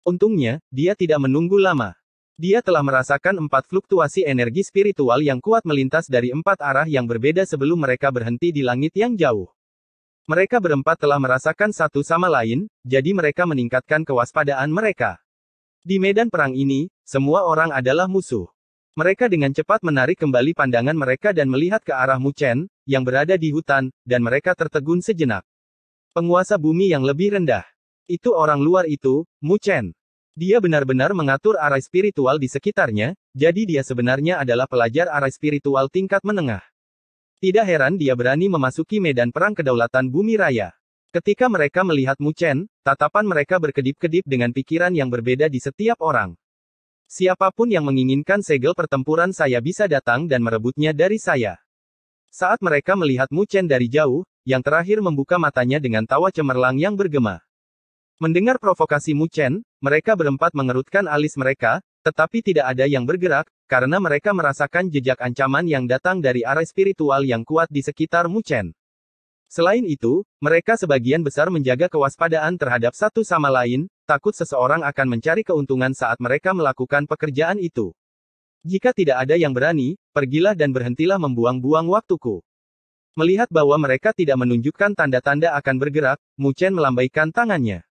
Untungnya, dia tidak menunggu lama. Dia telah merasakan empat fluktuasi energi spiritual yang kuat melintas dari empat arah yang berbeda sebelum mereka berhenti di langit yang jauh. Mereka berempat telah merasakan satu sama lain, jadi mereka meningkatkan kewaspadaan mereka. Di medan perang ini, semua orang adalah musuh. Mereka dengan cepat menarik kembali pandangan mereka dan melihat ke arah Muchen, yang berada di hutan, dan mereka tertegun sejenak. Penguasa bumi yang lebih rendah. Itu orang luar itu, Muchen. Dia benar-benar mengatur arah spiritual di sekitarnya, jadi dia sebenarnya adalah pelajar arah spiritual tingkat menengah. Tidak heran dia berani memasuki medan perang kedaulatan bumi raya. Ketika mereka melihat Mu Chen, tatapan mereka berkedip-kedip dengan pikiran yang berbeda di setiap orang. Siapapun yang menginginkan segel pertempuran saya bisa datang dan merebutnya dari saya. Saat mereka melihat Mu Chen dari jauh, yang terakhir membuka matanya dengan tawa cemerlang yang bergema. Mendengar provokasi Mu Chen, mereka berempat mengerutkan alis mereka, tetapi tidak ada yang bergerak, karena mereka merasakan jejak ancaman yang datang dari arah spiritual yang kuat di sekitar Muchen. Selain itu, mereka sebagian besar menjaga kewaspadaan terhadap satu sama lain, takut seseorang akan mencari keuntungan saat mereka melakukan pekerjaan itu. Jika tidak ada yang berani, pergilah dan berhentilah membuang-buang waktuku. Melihat bahwa mereka tidak menunjukkan tanda-tanda akan bergerak, Muchen melambaikan tangannya.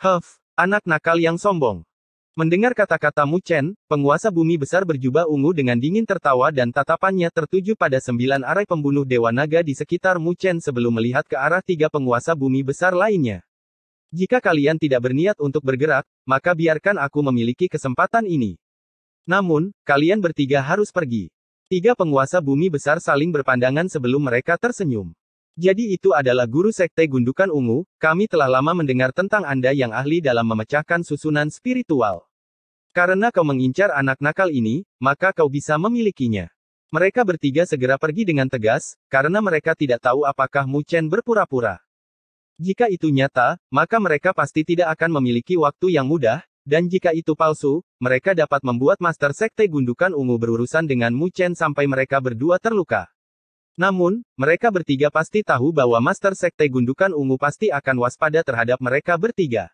Huff, anak nakal yang sombong. Mendengar kata-kata Mu Chen, penguasa bumi besar berjubah ungu dengan dingin tertawa dan tatapannya tertuju pada sembilan arai pembunuh Dewa Naga di sekitar Mu Chen sebelum melihat ke arah tiga penguasa bumi besar lainnya. Jika kalian tidak berniat untuk bergerak, maka biarkan aku memiliki kesempatan ini. Namun, kalian bertiga harus pergi. Tiga penguasa bumi besar saling berpandangan sebelum mereka tersenyum. Jadi itu adalah guru sekte gundukan ungu, kami telah lama mendengar tentang Anda yang ahli dalam memecahkan susunan spiritual. Karena kau mengincar anak nakal ini, maka kau bisa memilikinya. Mereka bertiga segera pergi dengan tegas, karena mereka tidak tahu apakah Mu Chen berpura-pura. Jika itu nyata, maka mereka pasti tidak akan memiliki waktu yang mudah, dan jika itu palsu, mereka dapat membuat Master Sekte Gundukan Ungu berurusan dengan Mu Chen sampai mereka berdua terluka. Namun, mereka bertiga pasti tahu bahwa Master Sekte Gundukan Ungu pasti akan waspada terhadap mereka bertiga.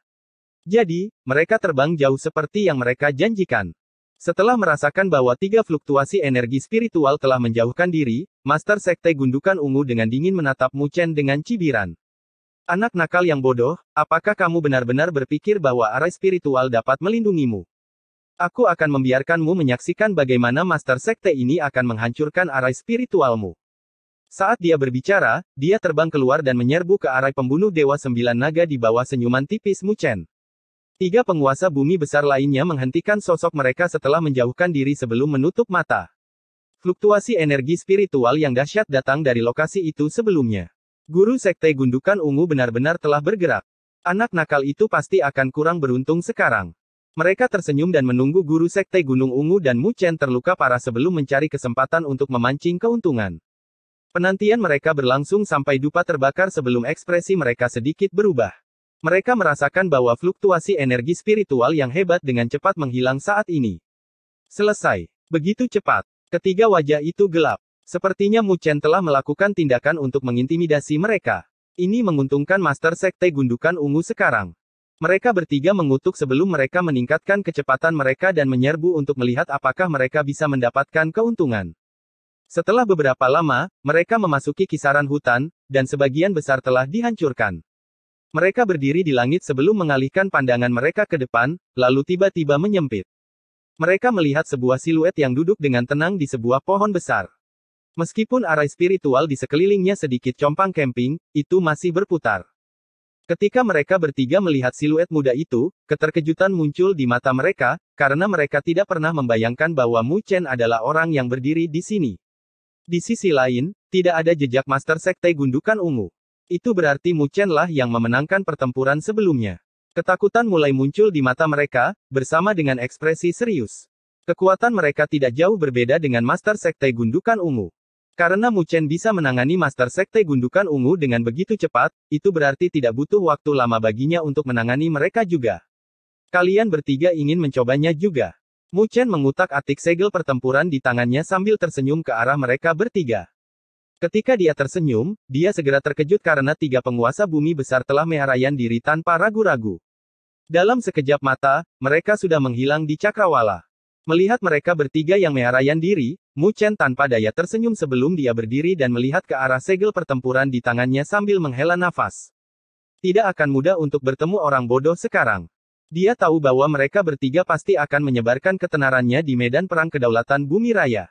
Jadi, mereka terbang jauh seperti yang mereka janjikan. Setelah merasakan bahwa tiga fluktuasi energi spiritual telah menjauhkan diri, Master Sekte Gundukan Ungu dengan dingin menatap Muchen dengan cibiran. Anak nakal yang bodoh, apakah kamu benar-benar berpikir bahwa arah spiritual dapat melindungimu? Aku akan membiarkanmu menyaksikan bagaimana Master Sekte ini akan menghancurkan arah spiritualmu. Saat dia berbicara, dia terbang keluar dan menyerbu ke arah pembunuh Dewa Sembilan Naga di bawah senyuman tipis Muchen. Tiga penguasa bumi besar lainnya menghentikan sosok mereka setelah menjauhkan diri sebelum menutup mata. Fluktuasi energi spiritual yang dahsyat datang dari lokasi itu sebelumnya. Guru Sekte Gundukan Ungu benar-benar telah bergerak. Anak nakal itu pasti akan kurang beruntung sekarang. Mereka tersenyum dan menunggu Guru Sekte Gunung Ungu dan Mu Chen terluka parah sebelum mencari kesempatan untuk memancing keuntungan. Penantian mereka berlangsung sampai dupa terbakar sebelum ekspresi mereka sedikit berubah. Mereka merasakan bahwa fluktuasi energi spiritual yang hebat dengan cepat menghilang saat ini. Selesai. Begitu cepat. Ketiga wajah itu gelap. Sepertinya Mu Chen telah melakukan tindakan untuk mengintimidasi mereka. Ini menguntungkan Master Sekte Gundukan Ungu sekarang. Mereka bertiga mengutuk sebelum mereka meningkatkan kecepatan mereka dan menyerbu untuk melihat apakah mereka bisa mendapatkan keuntungan. Setelah beberapa lama, mereka memasuki kisaran hutan, dan sebagian besar telah dihancurkan. Mereka berdiri di langit sebelum mengalihkan pandangan mereka ke depan, lalu tiba-tiba menyempit. Mereka melihat sebuah siluet yang duduk dengan tenang di sebuah pohon besar. Meskipun arai spiritual di sekelilingnya sedikit compang camping, itu masih berputar. Ketika mereka bertiga melihat siluet muda itu, keterkejutan muncul di mata mereka, karena mereka tidak pernah membayangkan bahwa Mu Chen adalah orang yang berdiri di sini. Di sisi lain, tidak ada jejak Master Sekte Gundukan Ungu. Itu berarti Chen lah yang memenangkan pertempuran sebelumnya. Ketakutan mulai muncul di mata mereka, bersama dengan ekspresi serius. Kekuatan mereka tidak jauh berbeda dengan Master Sekte Gundukan Ungu. Karena Mu Chen bisa menangani Master Sekte Gundukan Ungu dengan begitu cepat, itu berarti tidak butuh waktu lama baginya untuk menangani mereka juga. Kalian bertiga ingin mencobanya juga. Mu Chen mengutak-atik segel pertempuran di tangannya sambil tersenyum ke arah mereka bertiga. Ketika dia tersenyum, dia segera terkejut karena tiga penguasa bumi besar telah meharayan diri tanpa ragu-ragu. Dalam sekejap mata, mereka sudah menghilang di cakrawala. Melihat mereka bertiga yang meharayan diri, Mu Chen tanpa daya tersenyum sebelum dia berdiri dan melihat ke arah segel pertempuran di tangannya sambil menghela nafas. Tidak akan mudah untuk bertemu orang bodoh sekarang. Dia tahu bahwa mereka bertiga pasti akan menyebarkan ketenarannya di medan perang kedaulatan bumi raya.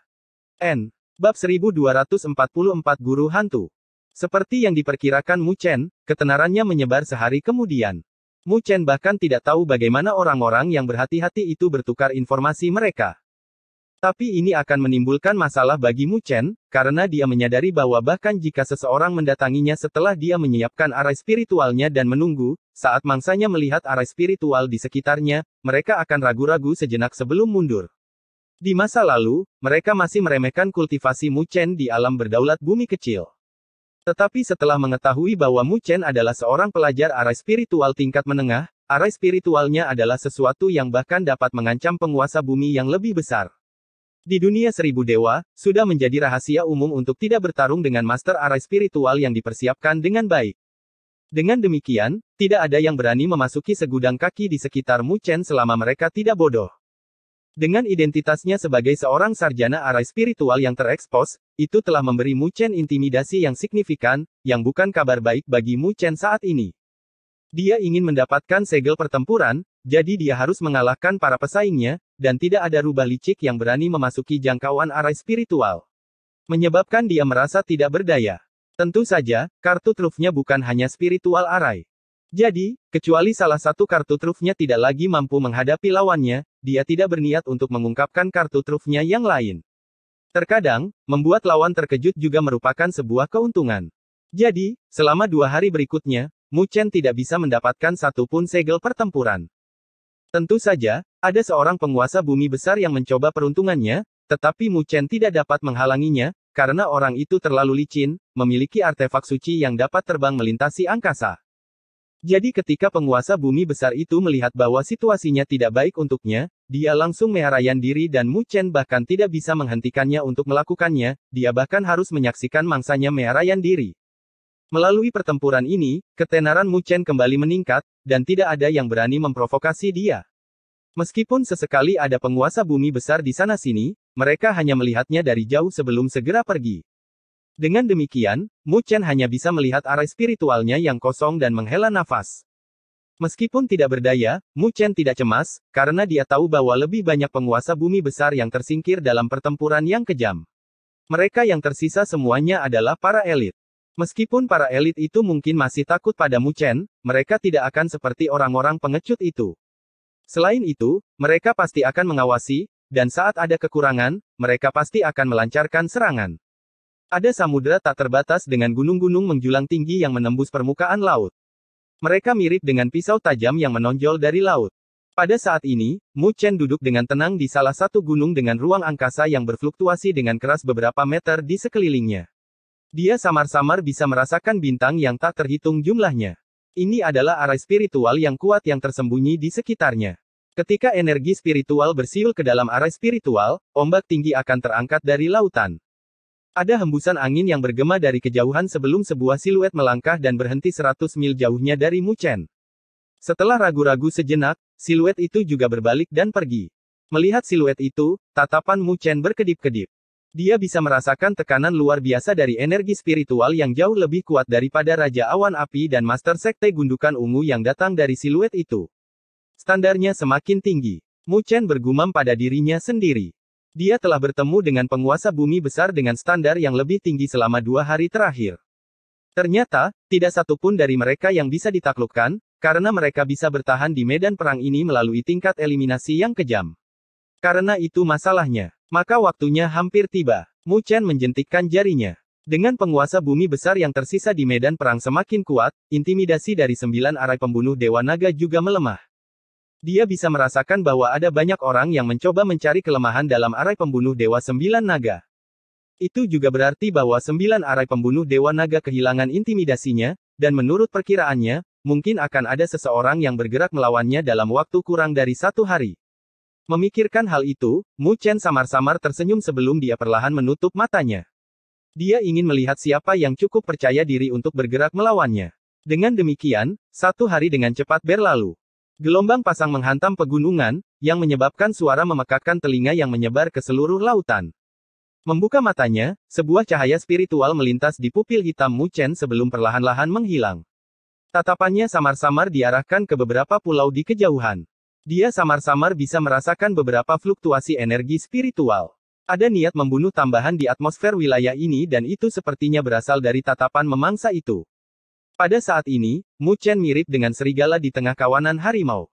N. Bab 1244 Guru Hantu. Seperti yang diperkirakan Mu Chen, ketenarannya menyebar sehari kemudian. Mu Chen bahkan tidak tahu bagaimana orang-orang yang berhati-hati itu bertukar informasi mereka. Tapi ini akan menimbulkan masalah bagi Mu Chen, karena dia menyadari bahwa bahkan jika seseorang mendatanginya setelah dia menyiapkan arah spiritualnya dan menunggu, saat mangsanya melihat arah spiritual di sekitarnya, mereka akan ragu-ragu sejenak sebelum mundur. Di masa lalu, mereka masih meremehkan kultivasi Muchen di alam berdaulat bumi kecil. Tetapi setelah mengetahui bahwa Muchen adalah seorang pelajar arah spiritual tingkat menengah, arah spiritualnya adalah sesuatu yang bahkan dapat mengancam penguasa bumi yang lebih besar. Di dunia seribu dewa, sudah menjadi rahasia umum untuk tidak bertarung dengan master arah spiritual yang dipersiapkan dengan baik. Dengan demikian, tidak ada yang berani memasuki segudang kaki di sekitar Mu Chen selama mereka tidak bodoh. Dengan identitasnya sebagai seorang sarjana arai spiritual yang terekspos, itu telah memberi Mu Chen intimidasi yang signifikan, yang bukan kabar baik bagi Mu Chen saat ini. Dia ingin mendapatkan segel pertempuran, jadi dia harus mengalahkan para pesaingnya, dan tidak ada rubah licik yang berani memasuki jangkauan arai spiritual. Menyebabkan dia merasa tidak berdaya. Tentu saja, kartu trufnya bukan hanya spiritual arai. Jadi, kecuali salah satu kartu trufnya tidak lagi mampu menghadapi lawannya, dia tidak berniat untuk mengungkapkan kartu trufnya yang lain. Terkadang, membuat lawan terkejut juga merupakan sebuah keuntungan. Jadi, selama dua hari berikutnya, Mu Chen tidak bisa mendapatkan satupun segel pertempuran. Tentu saja, ada seorang penguasa bumi besar yang mencoba peruntungannya, tetapi Mu Chen tidak dapat menghalanginya, karena orang itu terlalu licin, memiliki artefak suci yang dapat terbang melintasi angkasa. Jadi ketika penguasa bumi besar itu melihat bahwa situasinya tidak baik untuknya, dia langsung meharayan diri dan Mu Chen bahkan tidak bisa menghentikannya untuk melakukannya, dia bahkan harus menyaksikan mangsanya meharayan diri. Melalui pertempuran ini, ketenaran Mu Chen kembali meningkat, dan tidak ada yang berani memprovokasi dia. Meskipun sesekali ada penguasa bumi besar di sana-sini, mereka hanya melihatnya dari jauh sebelum segera pergi. Dengan demikian, Mu Chen hanya bisa melihat arah spiritualnya yang kosong dan menghela nafas. Meskipun tidak berdaya, Mu Chen tidak cemas, karena dia tahu bahwa lebih banyak penguasa bumi besar yang tersingkir dalam pertempuran yang kejam. Mereka yang tersisa semuanya adalah para elit. Meskipun para elit itu mungkin masih takut pada Mu Chen, mereka tidak akan seperti orang-orang pengecut itu. Selain itu, mereka pasti akan mengawasi, dan saat ada kekurangan, mereka pasti akan melancarkan serangan. Ada samudera tak terbatas dengan gunung-gunung menjulang tinggi yang menembus permukaan laut. Mereka mirip dengan pisau tajam yang menonjol dari laut. Pada saat ini, Mu Chen duduk dengan tenang di salah satu gunung dengan ruang angkasa yang berfluktuasi dengan keras beberapa meter di sekelilingnya. Dia samar-samar bisa merasakan bintang yang tak terhitung jumlahnya. Ini adalah arah spiritual yang kuat yang tersembunyi di sekitarnya. Ketika energi spiritual bersiul ke dalam arah spiritual, ombak tinggi akan terangkat dari lautan. Ada hembusan angin yang bergema dari kejauhan sebelum sebuah siluet melangkah dan berhenti 100 mil jauhnya dari Muchen. Setelah ragu-ragu sejenak, siluet itu juga berbalik dan pergi. Melihat siluet itu, tatapan Muchen berkedip-kedip. Dia bisa merasakan tekanan luar biasa dari energi spiritual yang jauh lebih kuat daripada Raja Awan Api dan Master Sekte Gundukan Ungu yang datang dari siluet itu. Standarnya semakin tinggi. Mu Chen bergumam pada dirinya sendiri. Dia telah bertemu dengan penguasa bumi besar dengan standar yang lebih tinggi selama dua hari terakhir. Ternyata, tidak satu pun dari mereka yang bisa ditaklukkan, karena mereka bisa bertahan di medan perang ini melalui tingkat eliminasi yang kejam. Karena itu masalahnya. Maka waktunya hampir tiba. Mu Chen menjentikkan jarinya. Dengan penguasa bumi besar yang tersisa di medan perang semakin kuat, intimidasi dari sembilan arai pembunuh Dewa Naga juga melemah. Dia bisa merasakan bahwa ada banyak orang yang mencoba mencari kelemahan dalam arai pembunuh Dewa Sembilan Naga. Itu juga berarti bahwa sembilan arai pembunuh Dewa Naga kehilangan intimidasinya, dan menurut perkiraannya, mungkin akan ada seseorang yang bergerak melawannya dalam waktu kurang dari satu hari. Memikirkan hal itu, Mu Chen samar-samar tersenyum sebelum dia perlahan menutup matanya. Dia ingin melihat siapa yang cukup percaya diri untuk bergerak melawannya. Dengan demikian, satu hari dengan cepat berlalu. Gelombang pasang menghantam pegunungan, yang menyebabkan suara memekakkan telinga yang menyebar ke seluruh lautan. Membuka matanya, sebuah cahaya spiritual melintas di pupil hitam Muchen sebelum perlahan-lahan menghilang. Tatapannya samar-samar diarahkan ke beberapa pulau di kejauhan. Dia samar-samar bisa merasakan beberapa fluktuasi energi spiritual. Ada niat membunuh tambahan di atmosfer wilayah ini dan itu sepertinya berasal dari tatapan memangsa itu. Pada saat ini, Mu Chen mirip dengan serigala di tengah kawanan harimau.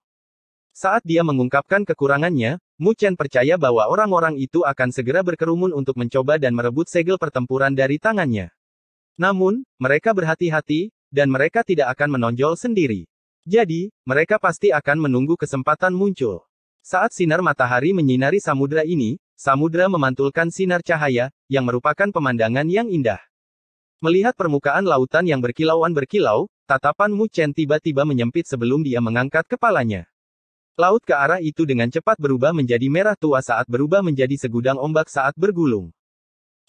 Saat dia mengungkapkan kekurangannya, Mu Chen percaya bahwa orang-orang itu akan segera berkerumun untuk mencoba dan merebut segel pertempuran dari tangannya. Namun, mereka berhati-hati, dan mereka tidak akan menonjol sendiri. Jadi, mereka pasti akan menunggu kesempatan muncul. Saat sinar matahari menyinari samudera ini, samudera memantulkan sinar cahaya, yang merupakan pemandangan yang indah. Melihat permukaan lautan yang berkilauan-berkilau, tatapan Mu Chen tiba-tiba menyempit sebelum dia mengangkat kepalanya. Laut ke arah itu dengan cepat berubah menjadi merah tua saat berubah menjadi segudang ombak saat bergulung.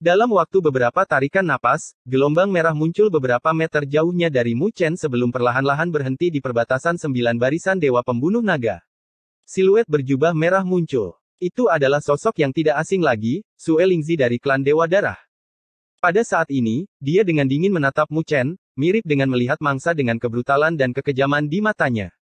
Dalam waktu beberapa tarikan napas, gelombang merah muncul beberapa meter jauhnya dari Mu Chen sebelum perlahan-lahan berhenti di perbatasan sembilan barisan dewa pembunuh naga. Siluet berjubah merah muncul. Itu adalah sosok yang tidak asing lagi, Sue Lingzi dari klan Dewa Darah. Pada saat ini, dia dengan dingin menatap Mu Chen, mirip dengan melihat mangsa dengan kebrutalan dan kekejaman di matanya.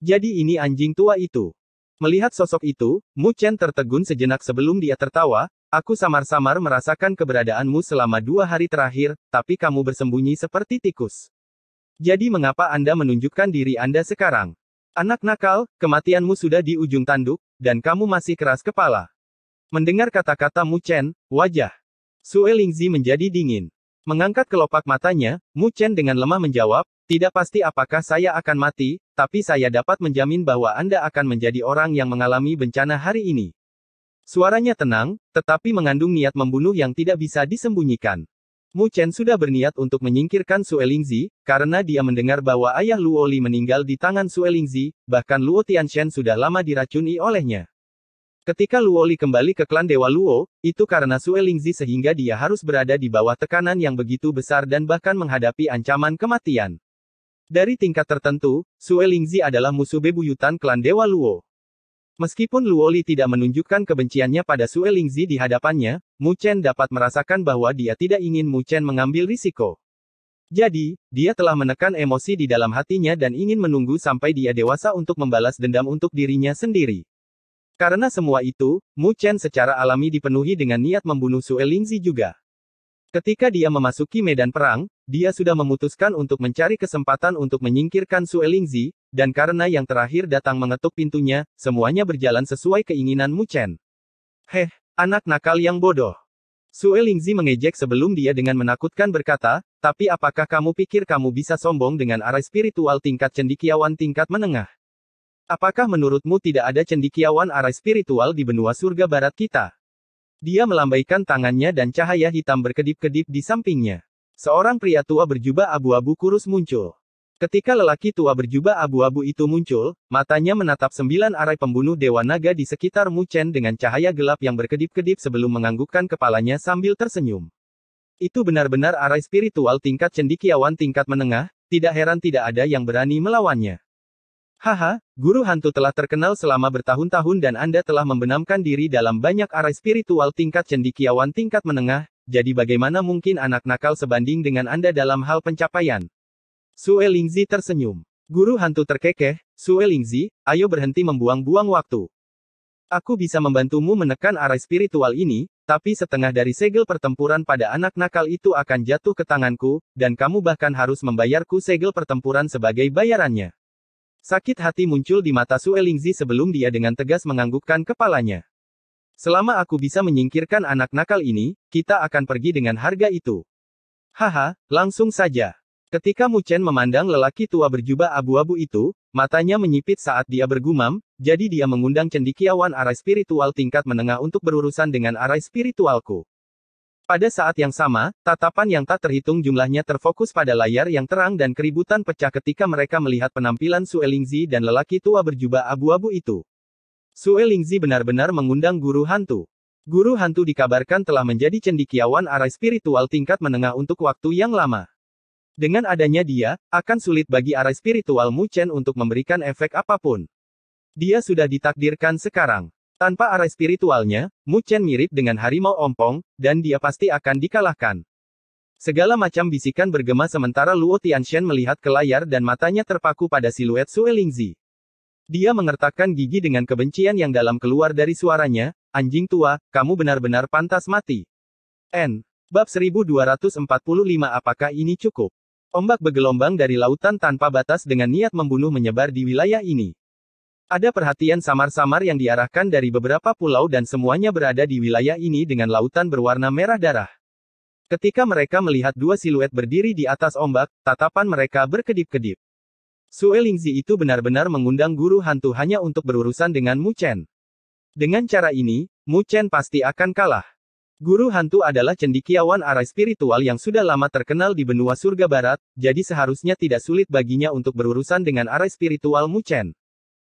Jadi ini anjing tua itu. Melihat sosok itu, Mu Chen tertegun sejenak sebelum dia tertawa, aku samar-samar merasakan keberadaanmu selama dua hari terakhir, tapi kamu bersembunyi seperti tikus. Jadi mengapa Anda menunjukkan diri Anda sekarang? Anak nakal, kematianmu sudah di ujung tanduk, dan kamu masih keras kepala. Mendengar kata-kata Mu Chen, wajah Sue Lingzi menjadi dingin. Mengangkat kelopak matanya, Mu Chen dengan lemah menjawab, tidak pasti apakah saya akan mati, tapi saya dapat menjamin bahwa Anda akan menjadi orang yang mengalami bencana hari ini. Suaranya tenang, tetapi mengandung niat membunuh yang tidak bisa disembunyikan. Mu Chen sudah berniat untuk menyingkirkan Su Elingzi, karena dia mendengar bahwa ayah Luo Li meninggal di tangan Su Elingzi, bahkan Luo Tianxian sudah lama diracuni olehnya. Ketika Luoli kembali ke klan Dewa Luo, itu karena Sue Lingzi sehingga dia harus berada di bawah tekanan yang begitu besar dan bahkan menghadapi ancaman kematian. Dari tingkat tertentu, Sue Lingzi adalah musuh bebuyutan klan Dewa Luo. Meskipun Luoli tidak menunjukkan kebenciannya pada Sue Lingzi di hadapannya, Mu Chen dapat merasakan bahwa dia tidak ingin Mu Chen mengambil risiko. Jadi, dia telah menekan emosi di dalam hatinya dan ingin menunggu sampai dia dewasa untuk membalas dendam untuk dirinya sendiri. Karena semua itu, Mu Chen secara alami dipenuhi dengan niat membunuh Sue Lingzi juga. Ketika dia memasuki medan perang, dia sudah memutuskan untuk mencari kesempatan untuk menyingkirkan Sue Lingzi, dan karena yang terakhir datang mengetuk pintunya, semuanya berjalan sesuai keinginan Mu Chen. Heh, anak nakal yang bodoh. Sue Lingzi mengejek sebelum dia dengan menakutkan berkata, tapi apakah kamu pikir kamu bisa sombong dengan arah spiritual tingkat cendikiawan tingkat menengah? Apakah menurutmu tidak ada cendikiawan arah spiritual di benua surga barat kita? Dia melambaikan tangannya dan cahaya hitam berkedip-kedip di sampingnya. Seorang pria tua berjubah abu-abu kurus muncul. Ketika lelaki tua berjubah abu-abu itu muncul, matanya menatap sembilan arai pembunuh dewa naga di sekitar Mucen dengan cahaya gelap yang berkedip-kedip sebelum menganggukkan kepalanya sambil tersenyum. Itu benar-benar arai spiritual tingkat cendikiawan tingkat menengah, tidak heran tidak ada yang berani melawannya. Haha, guru hantu telah terkenal selama bertahun-tahun dan Anda telah membenamkan diri dalam banyak arah spiritual tingkat cendikiawan tingkat menengah, jadi bagaimana mungkin anak nakal sebanding dengan Anda dalam hal pencapaian? Sue Lingzi tersenyum. Guru hantu terkekeh, Sue Lingzi, ayo berhenti membuang-buang waktu. Aku bisa membantumu menekan arah spiritual ini, tapi setengah dari segel pertempuran pada anak nakal itu akan jatuh ke tanganku, dan kamu bahkan harus membayarku segel pertempuran sebagai bayarannya. Sakit hati muncul di mata Suelingzi sebelum dia dengan tegas menganggukkan kepalanya. Selama aku bisa menyingkirkan anak nakal ini, kita akan pergi dengan harga itu. Haha, langsung saja. Ketika Mu Chen memandang lelaki tua berjubah abu-abu itu, matanya menyipit saat dia bergumam, jadi dia mengundang cendikiawan arai spiritual tingkat menengah untuk berurusan dengan arai spiritualku. Pada saat yang sama, tatapan yang tak terhitung jumlahnya terfokus pada layar yang terang dan keributan pecah ketika mereka melihat penampilan Lingzi dan lelaki tua berjubah abu-abu itu. Lingzi benar-benar mengundang guru hantu. Guru hantu dikabarkan telah menjadi cendikiawan arah spiritual tingkat menengah untuk waktu yang lama. Dengan adanya dia, akan sulit bagi arah spiritual Mu Chen untuk memberikan efek apapun. Dia sudah ditakdirkan sekarang. Tanpa arah spiritualnya, Mu Chen mirip dengan harimau ompong, dan dia pasti akan dikalahkan. Segala macam bisikan bergema sementara Luo Tianxian melihat ke layar dan matanya terpaku pada siluet Sue Lingzi. Dia mengertakkan gigi dengan kebencian yang dalam keluar dari suaranya, anjing tua, kamu benar-benar pantas mati. N. Bab 1245 Apakah ini cukup? Ombak bergelombang dari lautan tanpa batas dengan niat membunuh menyebar di wilayah ini. Ada perhatian samar-samar yang diarahkan dari beberapa pulau dan semuanya berada di wilayah ini dengan lautan berwarna merah darah. Ketika mereka melihat dua siluet berdiri di atas ombak, tatapan mereka berkedip-kedip. Sue Lingzi itu benar-benar mengundang guru hantu hanya untuk berurusan dengan Mu Chen. Dengan cara ini, Mu Chen pasti akan kalah. Guru hantu adalah cendikiawan arah spiritual yang sudah lama terkenal di benua surga barat, jadi seharusnya tidak sulit baginya untuk berurusan dengan arah spiritual Mu Chen.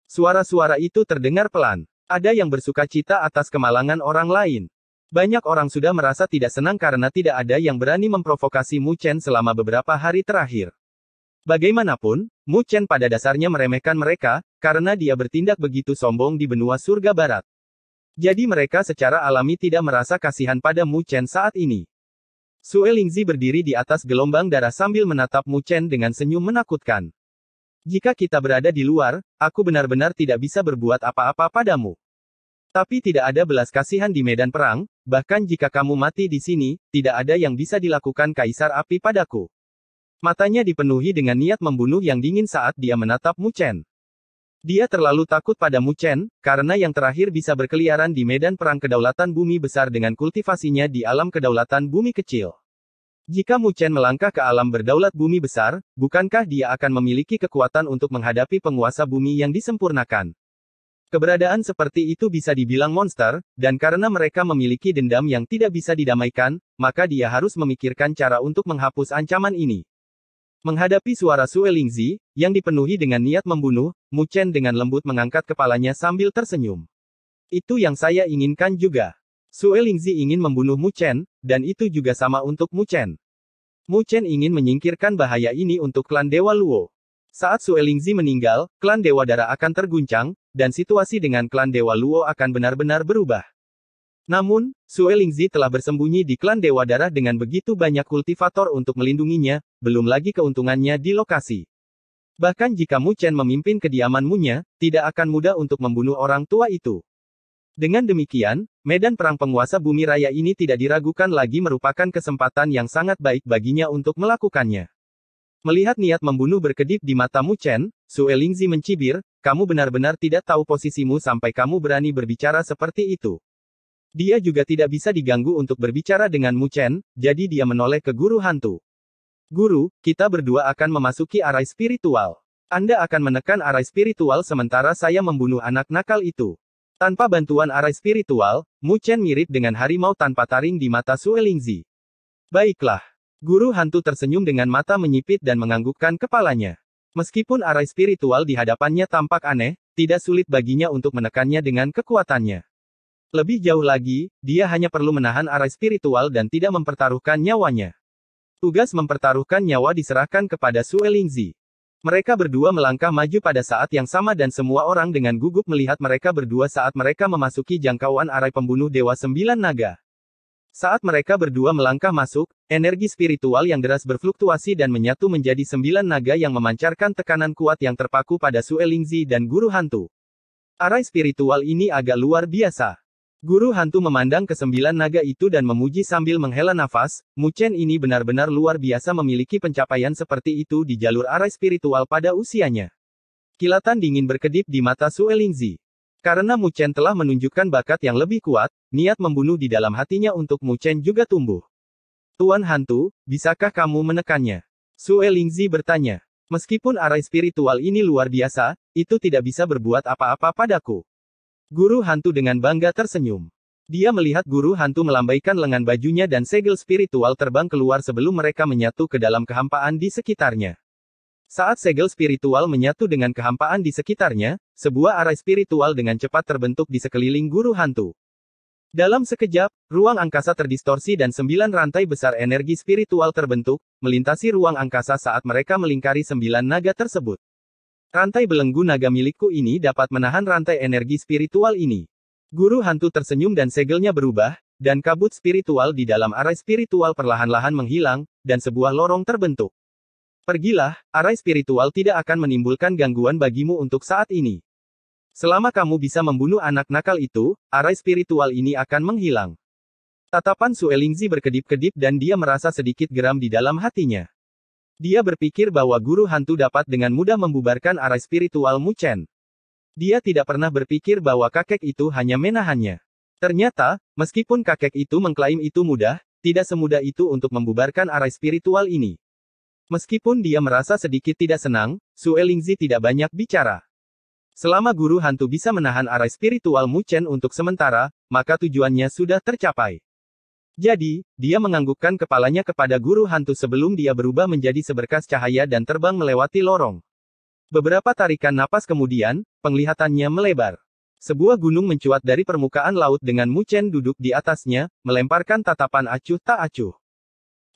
Suara-suara itu terdengar pelan. Ada yang bersuka cita atas kemalangan orang lain. Banyak orang sudah merasa tidak senang karena tidak ada yang berani memprovokasi Mu Chen selama beberapa hari terakhir. Bagaimanapun, Mu Chen pada dasarnya meremehkan mereka, karena dia bertindak begitu sombong di benua surga barat. Jadi mereka secara alami tidak merasa kasihan pada Mu Chen saat ini. Sue Lingzi berdiri di atas gelombang darah sambil menatap Mu Chen dengan senyum menakutkan. Jika kita berada di luar, aku benar-benar tidak bisa berbuat apa-apa padamu. Tapi tidak ada belas kasihan di medan perang, bahkan jika kamu mati di sini, tidak ada yang bisa dilakukan kaisar api padaku. Matanya dipenuhi dengan niat membunuh yang dingin saat dia menatap Mu Chen. Dia terlalu takut pada Mu Chen, karena yang terakhir bisa berkeliaran di medan perang kedaulatan bumi besar dengan kultivasinya di alam kedaulatan bumi kecil. Jika Mu Chen melangkah ke alam berdaulat bumi besar, bukankah dia akan memiliki kekuatan untuk menghadapi penguasa bumi yang disempurnakan? Keberadaan seperti itu bisa dibilang monster, dan karena mereka memiliki dendam yang tidak bisa didamaikan, maka dia harus memikirkan cara untuk menghapus ancaman ini. Menghadapi suara Sue Lingzi, yang dipenuhi dengan niat membunuh, Mu Chen dengan lembut mengangkat kepalanya sambil tersenyum. Itu yang saya inginkan juga. Sue Lingzi ingin membunuh Mu Chen, dan itu juga sama untuk Mu Chen. Mu Chen ingin menyingkirkan bahaya ini untuk klan Dewa Luo. Saat Sue Lingzi meninggal, klan Dewa Dara akan terguncang, dan situasi dengan klan Dewa Luo akan benar-benar berubah. Namun, Sue Lingzi telah bersembunyi di klan Dewa Darah dengan begitu banyak kultivator untuk melindunginya, belum lagi keuntungannya di lokasi. Bahkan jika Mu Chen memimpin kediaman Munya, tidak akan mudah untuk membunuh orang tua itu. Dengan demikian, Medan perang penguasa bumi raya ini tidak diragukan lagi merupakan kesempatan yang sangat baik baginya untuk melakukannya. Melihat niat membunuh berkedip di matamu Chen, Su Lingzi mencibir, kamu benar-benar tidak tahu posisimu sampai kamu berani berbicara seperti itu. Dia juga tidak bisa diganggu untuk berbicara dengan Mu Chen, jadi dia menoleh ke guru hantu. Guru, kita berdua akan memasuki arai spiritual. Anda akan menekan arai spiritual sementara saya membunuh anak nakal itu. Tanpa bantuan arai spiritual, Mu Chen mirip dengan harimau tanpa taring di mata Su Elingzi. Baiklah. Guru hantu tersenyum dengan mata menyipit dan menganggukkan kepalanya. Meskipun arai spiritual di hadapannya tampak aneh, tidak sulit baginya untuk menekannya dengan kekuatannya. Lebih jauh lagi, dia hanya perlu menahan arai spiritual dan tidak mempertaruhkan nyawanya. Tugas mempertaruhkan nyawa diserahkan kepada Su Elingzi. Mereka berdua melangkah maju pada saat yang sama dan semua orang dengan gugup melihat mereka berdua saat mereka memasuki jangkauan arai pembunuh Dewa Sembilan Naga. Saat mereka berdua melangkah masuk, energi spiritual yang deras berfluktuasi dan menyatu menjadi sembilan naga yang memancarkan tekanan kuat yang terpaku pada Suelingzi dan Guru Hantu. Arai spiritual ini agak luar biasa. Guru hantu memandang kesembilan naga itu dan memuji sambil menghela nafas, Muchen ini benar-benar luar biasa memiliki pencapaian seperti itu di jalur arai spiritual pada usianya. Kilatan dingin berkedip di mata Suelingzi. Karena Muchen telah menunjukkan bakat yang lebih kuat, niat membunuh di dalam hatinya untuk Muchen juga tumbuh. Tuan Hantu, bisakah kamu menekannya? Suelingzi bertanya. Meskipun arai spiritual ini luar biasa, itu tidak bisa berbuat apa-apa padaku. Guru hantu dengan bangga tersenyum. Dia melihat guru hantu melambaikan lengan bajunya dan segel spiritual terbang keluar sebelum mereka menyatu ke dalam kehampaan di sekitarnya. Saat segel spiritual menyatu dengan kehampaan di sekitarnya, sebuah arai spiritual dengan cepat terbentuk di sekeliling guru hantu. Dalam sekejap, ruang angkasa terdistorsi dan sembilan rantai besar energi spiritual terbentuk, melintasi ruang angkasa saat mereka melingkari sembilan naga tersebut. Rantai belenggu naga milikku ini dapat menahan rantai energi spiritual ini. Guru hantu tersenyum dan segelnya berubah, dan kabut spiritual di dalam arai spiritual perlahan-lahan menghilang, dan sebuah lorong terbentuk. Pergilah, arai spiritual tidak akan menimbulkan gangguan bagimu untuk saat ini. Selama kamu bisa membunuh anak nakal itu, arai spiritual ini akan menghilang. Tatapan Suelingzi berkedip-kedip dan dia merasa sedikit geram di dalam hatinya. Dia berpikir bahwa guru hantu dapat dengan mudah membubarkan arah spiritual Muchen. Dia tidak pernah berpikir bahwa kakek itu hanya menahannya. Ternyata, meskipun kakek itu mengklaim itu mudah, tidak semudah itu untuk membubarkan arah spiritual ini. Meskipun dia merasa sedikit tidak senang, Su Elingzi tidak banyak bicara. Selama guru hantu bisa menahan arah spiritual Muchen untuk sementara, maka tujuannya sudah tercapai. Jadi, dia menganggukkan kepalanya kepada guru hantu sebelum dia berubah menjadi seberkas cahaya dan terbang melewati lorong. Beberapa tarikan napas kemudian, penglihatannya melebar. Sebuah gunung mencuat dari permukaan laut dengan Muchen duduk di atasnya, melemparkan tatapan acuh tak acuh.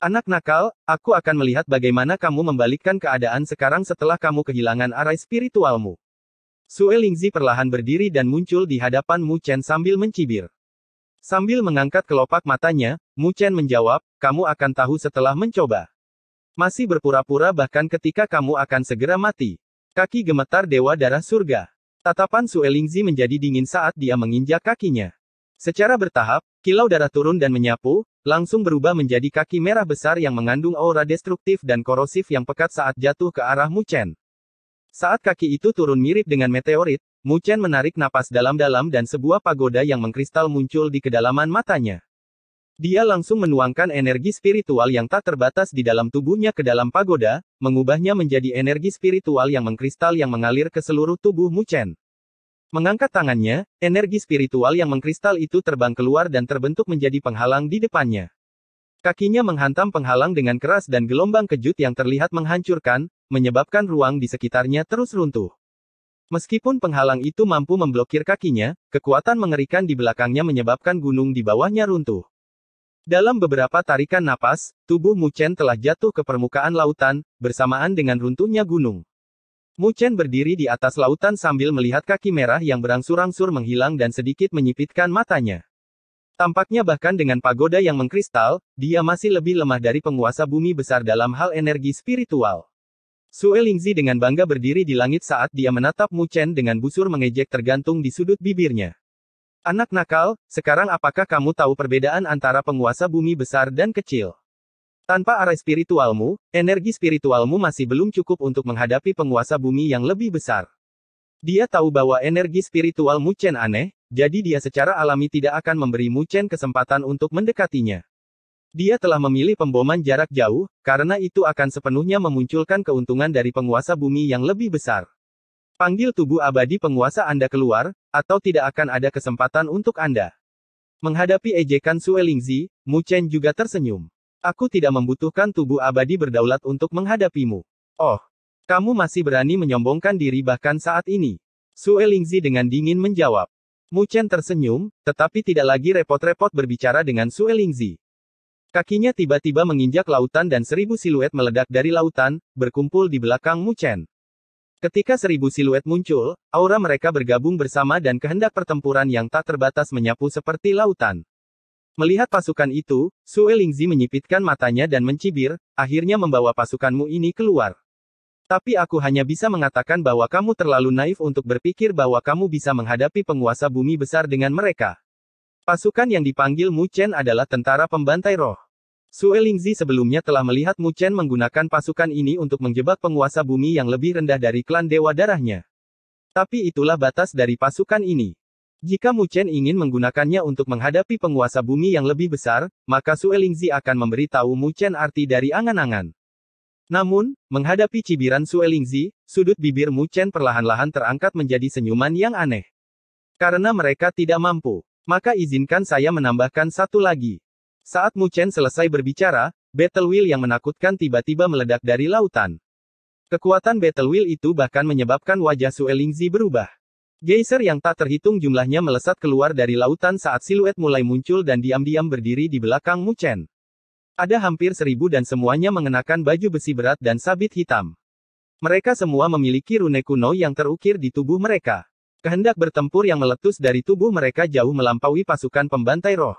Anak nakal, aku akan melihat bagaimana kamu membalikkan keadaan sekarang setelah kamu kehilangan arai spiritualmu. Sue Lingzi perlahan berdiri dan muncul di hadapan Muchen sambil mencibir. Sambil mengangkat kelopak matanya, Mu Chen menjawab, kamu akan tahu setelah mencoba. Masih berpura-pura bahkan ketika kamu akan segera mati. Kaki gemetar Dewa Darah Surga. Tatapan Suelingzi menjadi dingin saat dia menginjak kakinya. Secara bertahap, kilau darah turun dan menyapu, langsung berubah menjadi kaki merah besar yang mengandung aura destruktif dan korosif yang pekat saat jatuh ke arah Mu Chen. Saat kaki itu turun mirip dengan meteorit, Mu Chen menarik napas dalam-dalam dan sebuah pagoda yang mengkristal muncul di kedalaman matanya. Dia langsung menuangkan energi spiritual yang tak terbatas di dalam tubuhnya ke dalam pagoda, mengubahnya menjadi energi spiritual yang mengkristal yang mengalir ke seluruh tubuh Mu Chen. Mengangkat tangannya, energi spiritual yang mengkristal itu terbang keluar dan terbentuk menjadi penghalang di depannya. Kakinya menghantam penghalang dengan keras dan gelombang kejut yang terlihat menghancurkan, menyebabkan ruang di sekitarnya terus runtuh. Meskipun penghalang itu mampu memblokir kakinya, kekuatan mengerikan di belakangnya menyebabkan gunung di bawahnya runtuh. Dalam beberapa tarikan napas, tubuh Muchen telah jatuh ke permukaan lautan, bersamaan dengan runtuhnya gunung. Muchen berdiri di atas lautan sambil melihat kaki merah yang berangsur-angsur menghilang dan sedikit menyipitkan matanya. Tampaknya bahkan dengan pagoda yang mengkristal, dia masih lebih lemah dari penguasa bumi besar dalam hal energi spiritual. Sue Lingzi dengan bangga berdiri di langit saat dia menatap Mu Chen dengan busur mengejek tergantung di sudut bibirnya. Anak nakal, sekarang apakah kamu tahu perbedaan antara penguasa bumi besar dan kecil? Tanpa arah spiritualmu, energi spiritualmu masih belum cukup untuk menghadapi penguasa bumi yang lebih besar. Dia tahu bahwa energi spiritual Mu Chen aneh, jadi dia secara alami tidak akan memberi Mu Chen kesempatan untuk mendekatinya. Dia telah memilih pemboman jarak jauh, karena itu akan sepenuhnya memunculkan keuntungan dari penguasa bumi yang lebih besar. Panggil tubuh abadi penguasa Anda keluar, atau tidak akan ada kesempatan untuk Anda. Menghadapi ejekan Suelingzi, Mu Chen juga tersenyum. Aku tidak membutuhkan tubuh abadi berdaulat untuk menghadapimu. Oh, kamu masih berani menyombongkan diri bahkan saat ini. Suelingzi dengan dingin menjawab. Mu Chen tersenyum, tetapi tidak lagi repot-repot berbicara dengan Suelingzi. Kakinya tiba-tiba menginjak lautan dan seribu siluet meledak dari lautan, berkumpul di belakang Mu Chen. Ketika seribu siluet muncul, aura mereka bergabung bersama dan kehendak pertempuran yang tak terbatas menyapu seperti lautan. Melihat pasukan itu, Su Lingzi menyipitkan matanya dan mencibir, akhirnya membawa pasukanmu ini keluar. Tapi aku hanya bisa mengatakan bahwa kamu terlalu naif untuk berpikir bahwa kamu bisa menghadapi penguasa bumi besar dengan mereka. Pasukan yang dipanggil Mu Chen adalah tentara pembantai roh. Sue Lingzi sebelumnya telah melihat Mu Chen menggunakan pasukan ini untuk menjebak penguasa bumi yang lebih rendah dari klan dewa darahnya. Tapi itulah batas dari pasukan ini. Jika Mu Chen ingin menggunakannya untuk menghadapi penguasa bumi yang lebih besar, maka Sue Lingzi akan memberi tahu Mu Chen arti dari angan-angan. Namun, menghadapi cibiran Sue Lingzi, sudut bibir Mu Chen perlahan-lahan terangkat menjadi senyuman yang aneh. Karena mereka tidak mampu. Maka izinkan saya menambahkan satu lagi. Saat Mu Chen selesai berbicara, Battle Wheel yang menakutkan tiba-tiba meledak dari lautan. Kekuatan Battle Wheel itu bahkan menyebabkan wajah Suelingzi berubah. Geyser yang tak terhitung jumlahnya melesat keluar dari lautan saat siluet mulai muncul dan diam-diam berdiri di belakang Mu Chen. Ada hampir seribu dan semuanya mengenakan baju besi berat dan sabit hitam. Mereka semua memiliki rune kuno yang terukir di tubuh mereka. Kehendak bertempur yang meletus dari tubuh mereka jauh melampaui pasukan pembantai roh.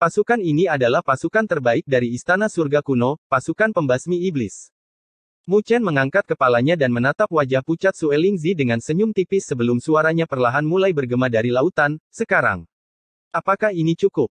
Pasukan ini adalah pasukan terbaik dari istana surga kuno, pasukan pembasmi iblis. Mu Chen mengangkat kepalanya dan menatap wajah pucat Lingzi dengan senyum tipis sebelum suaranya perlahan mulai bergema dari lautan, sekarang. Apakah ini cukup?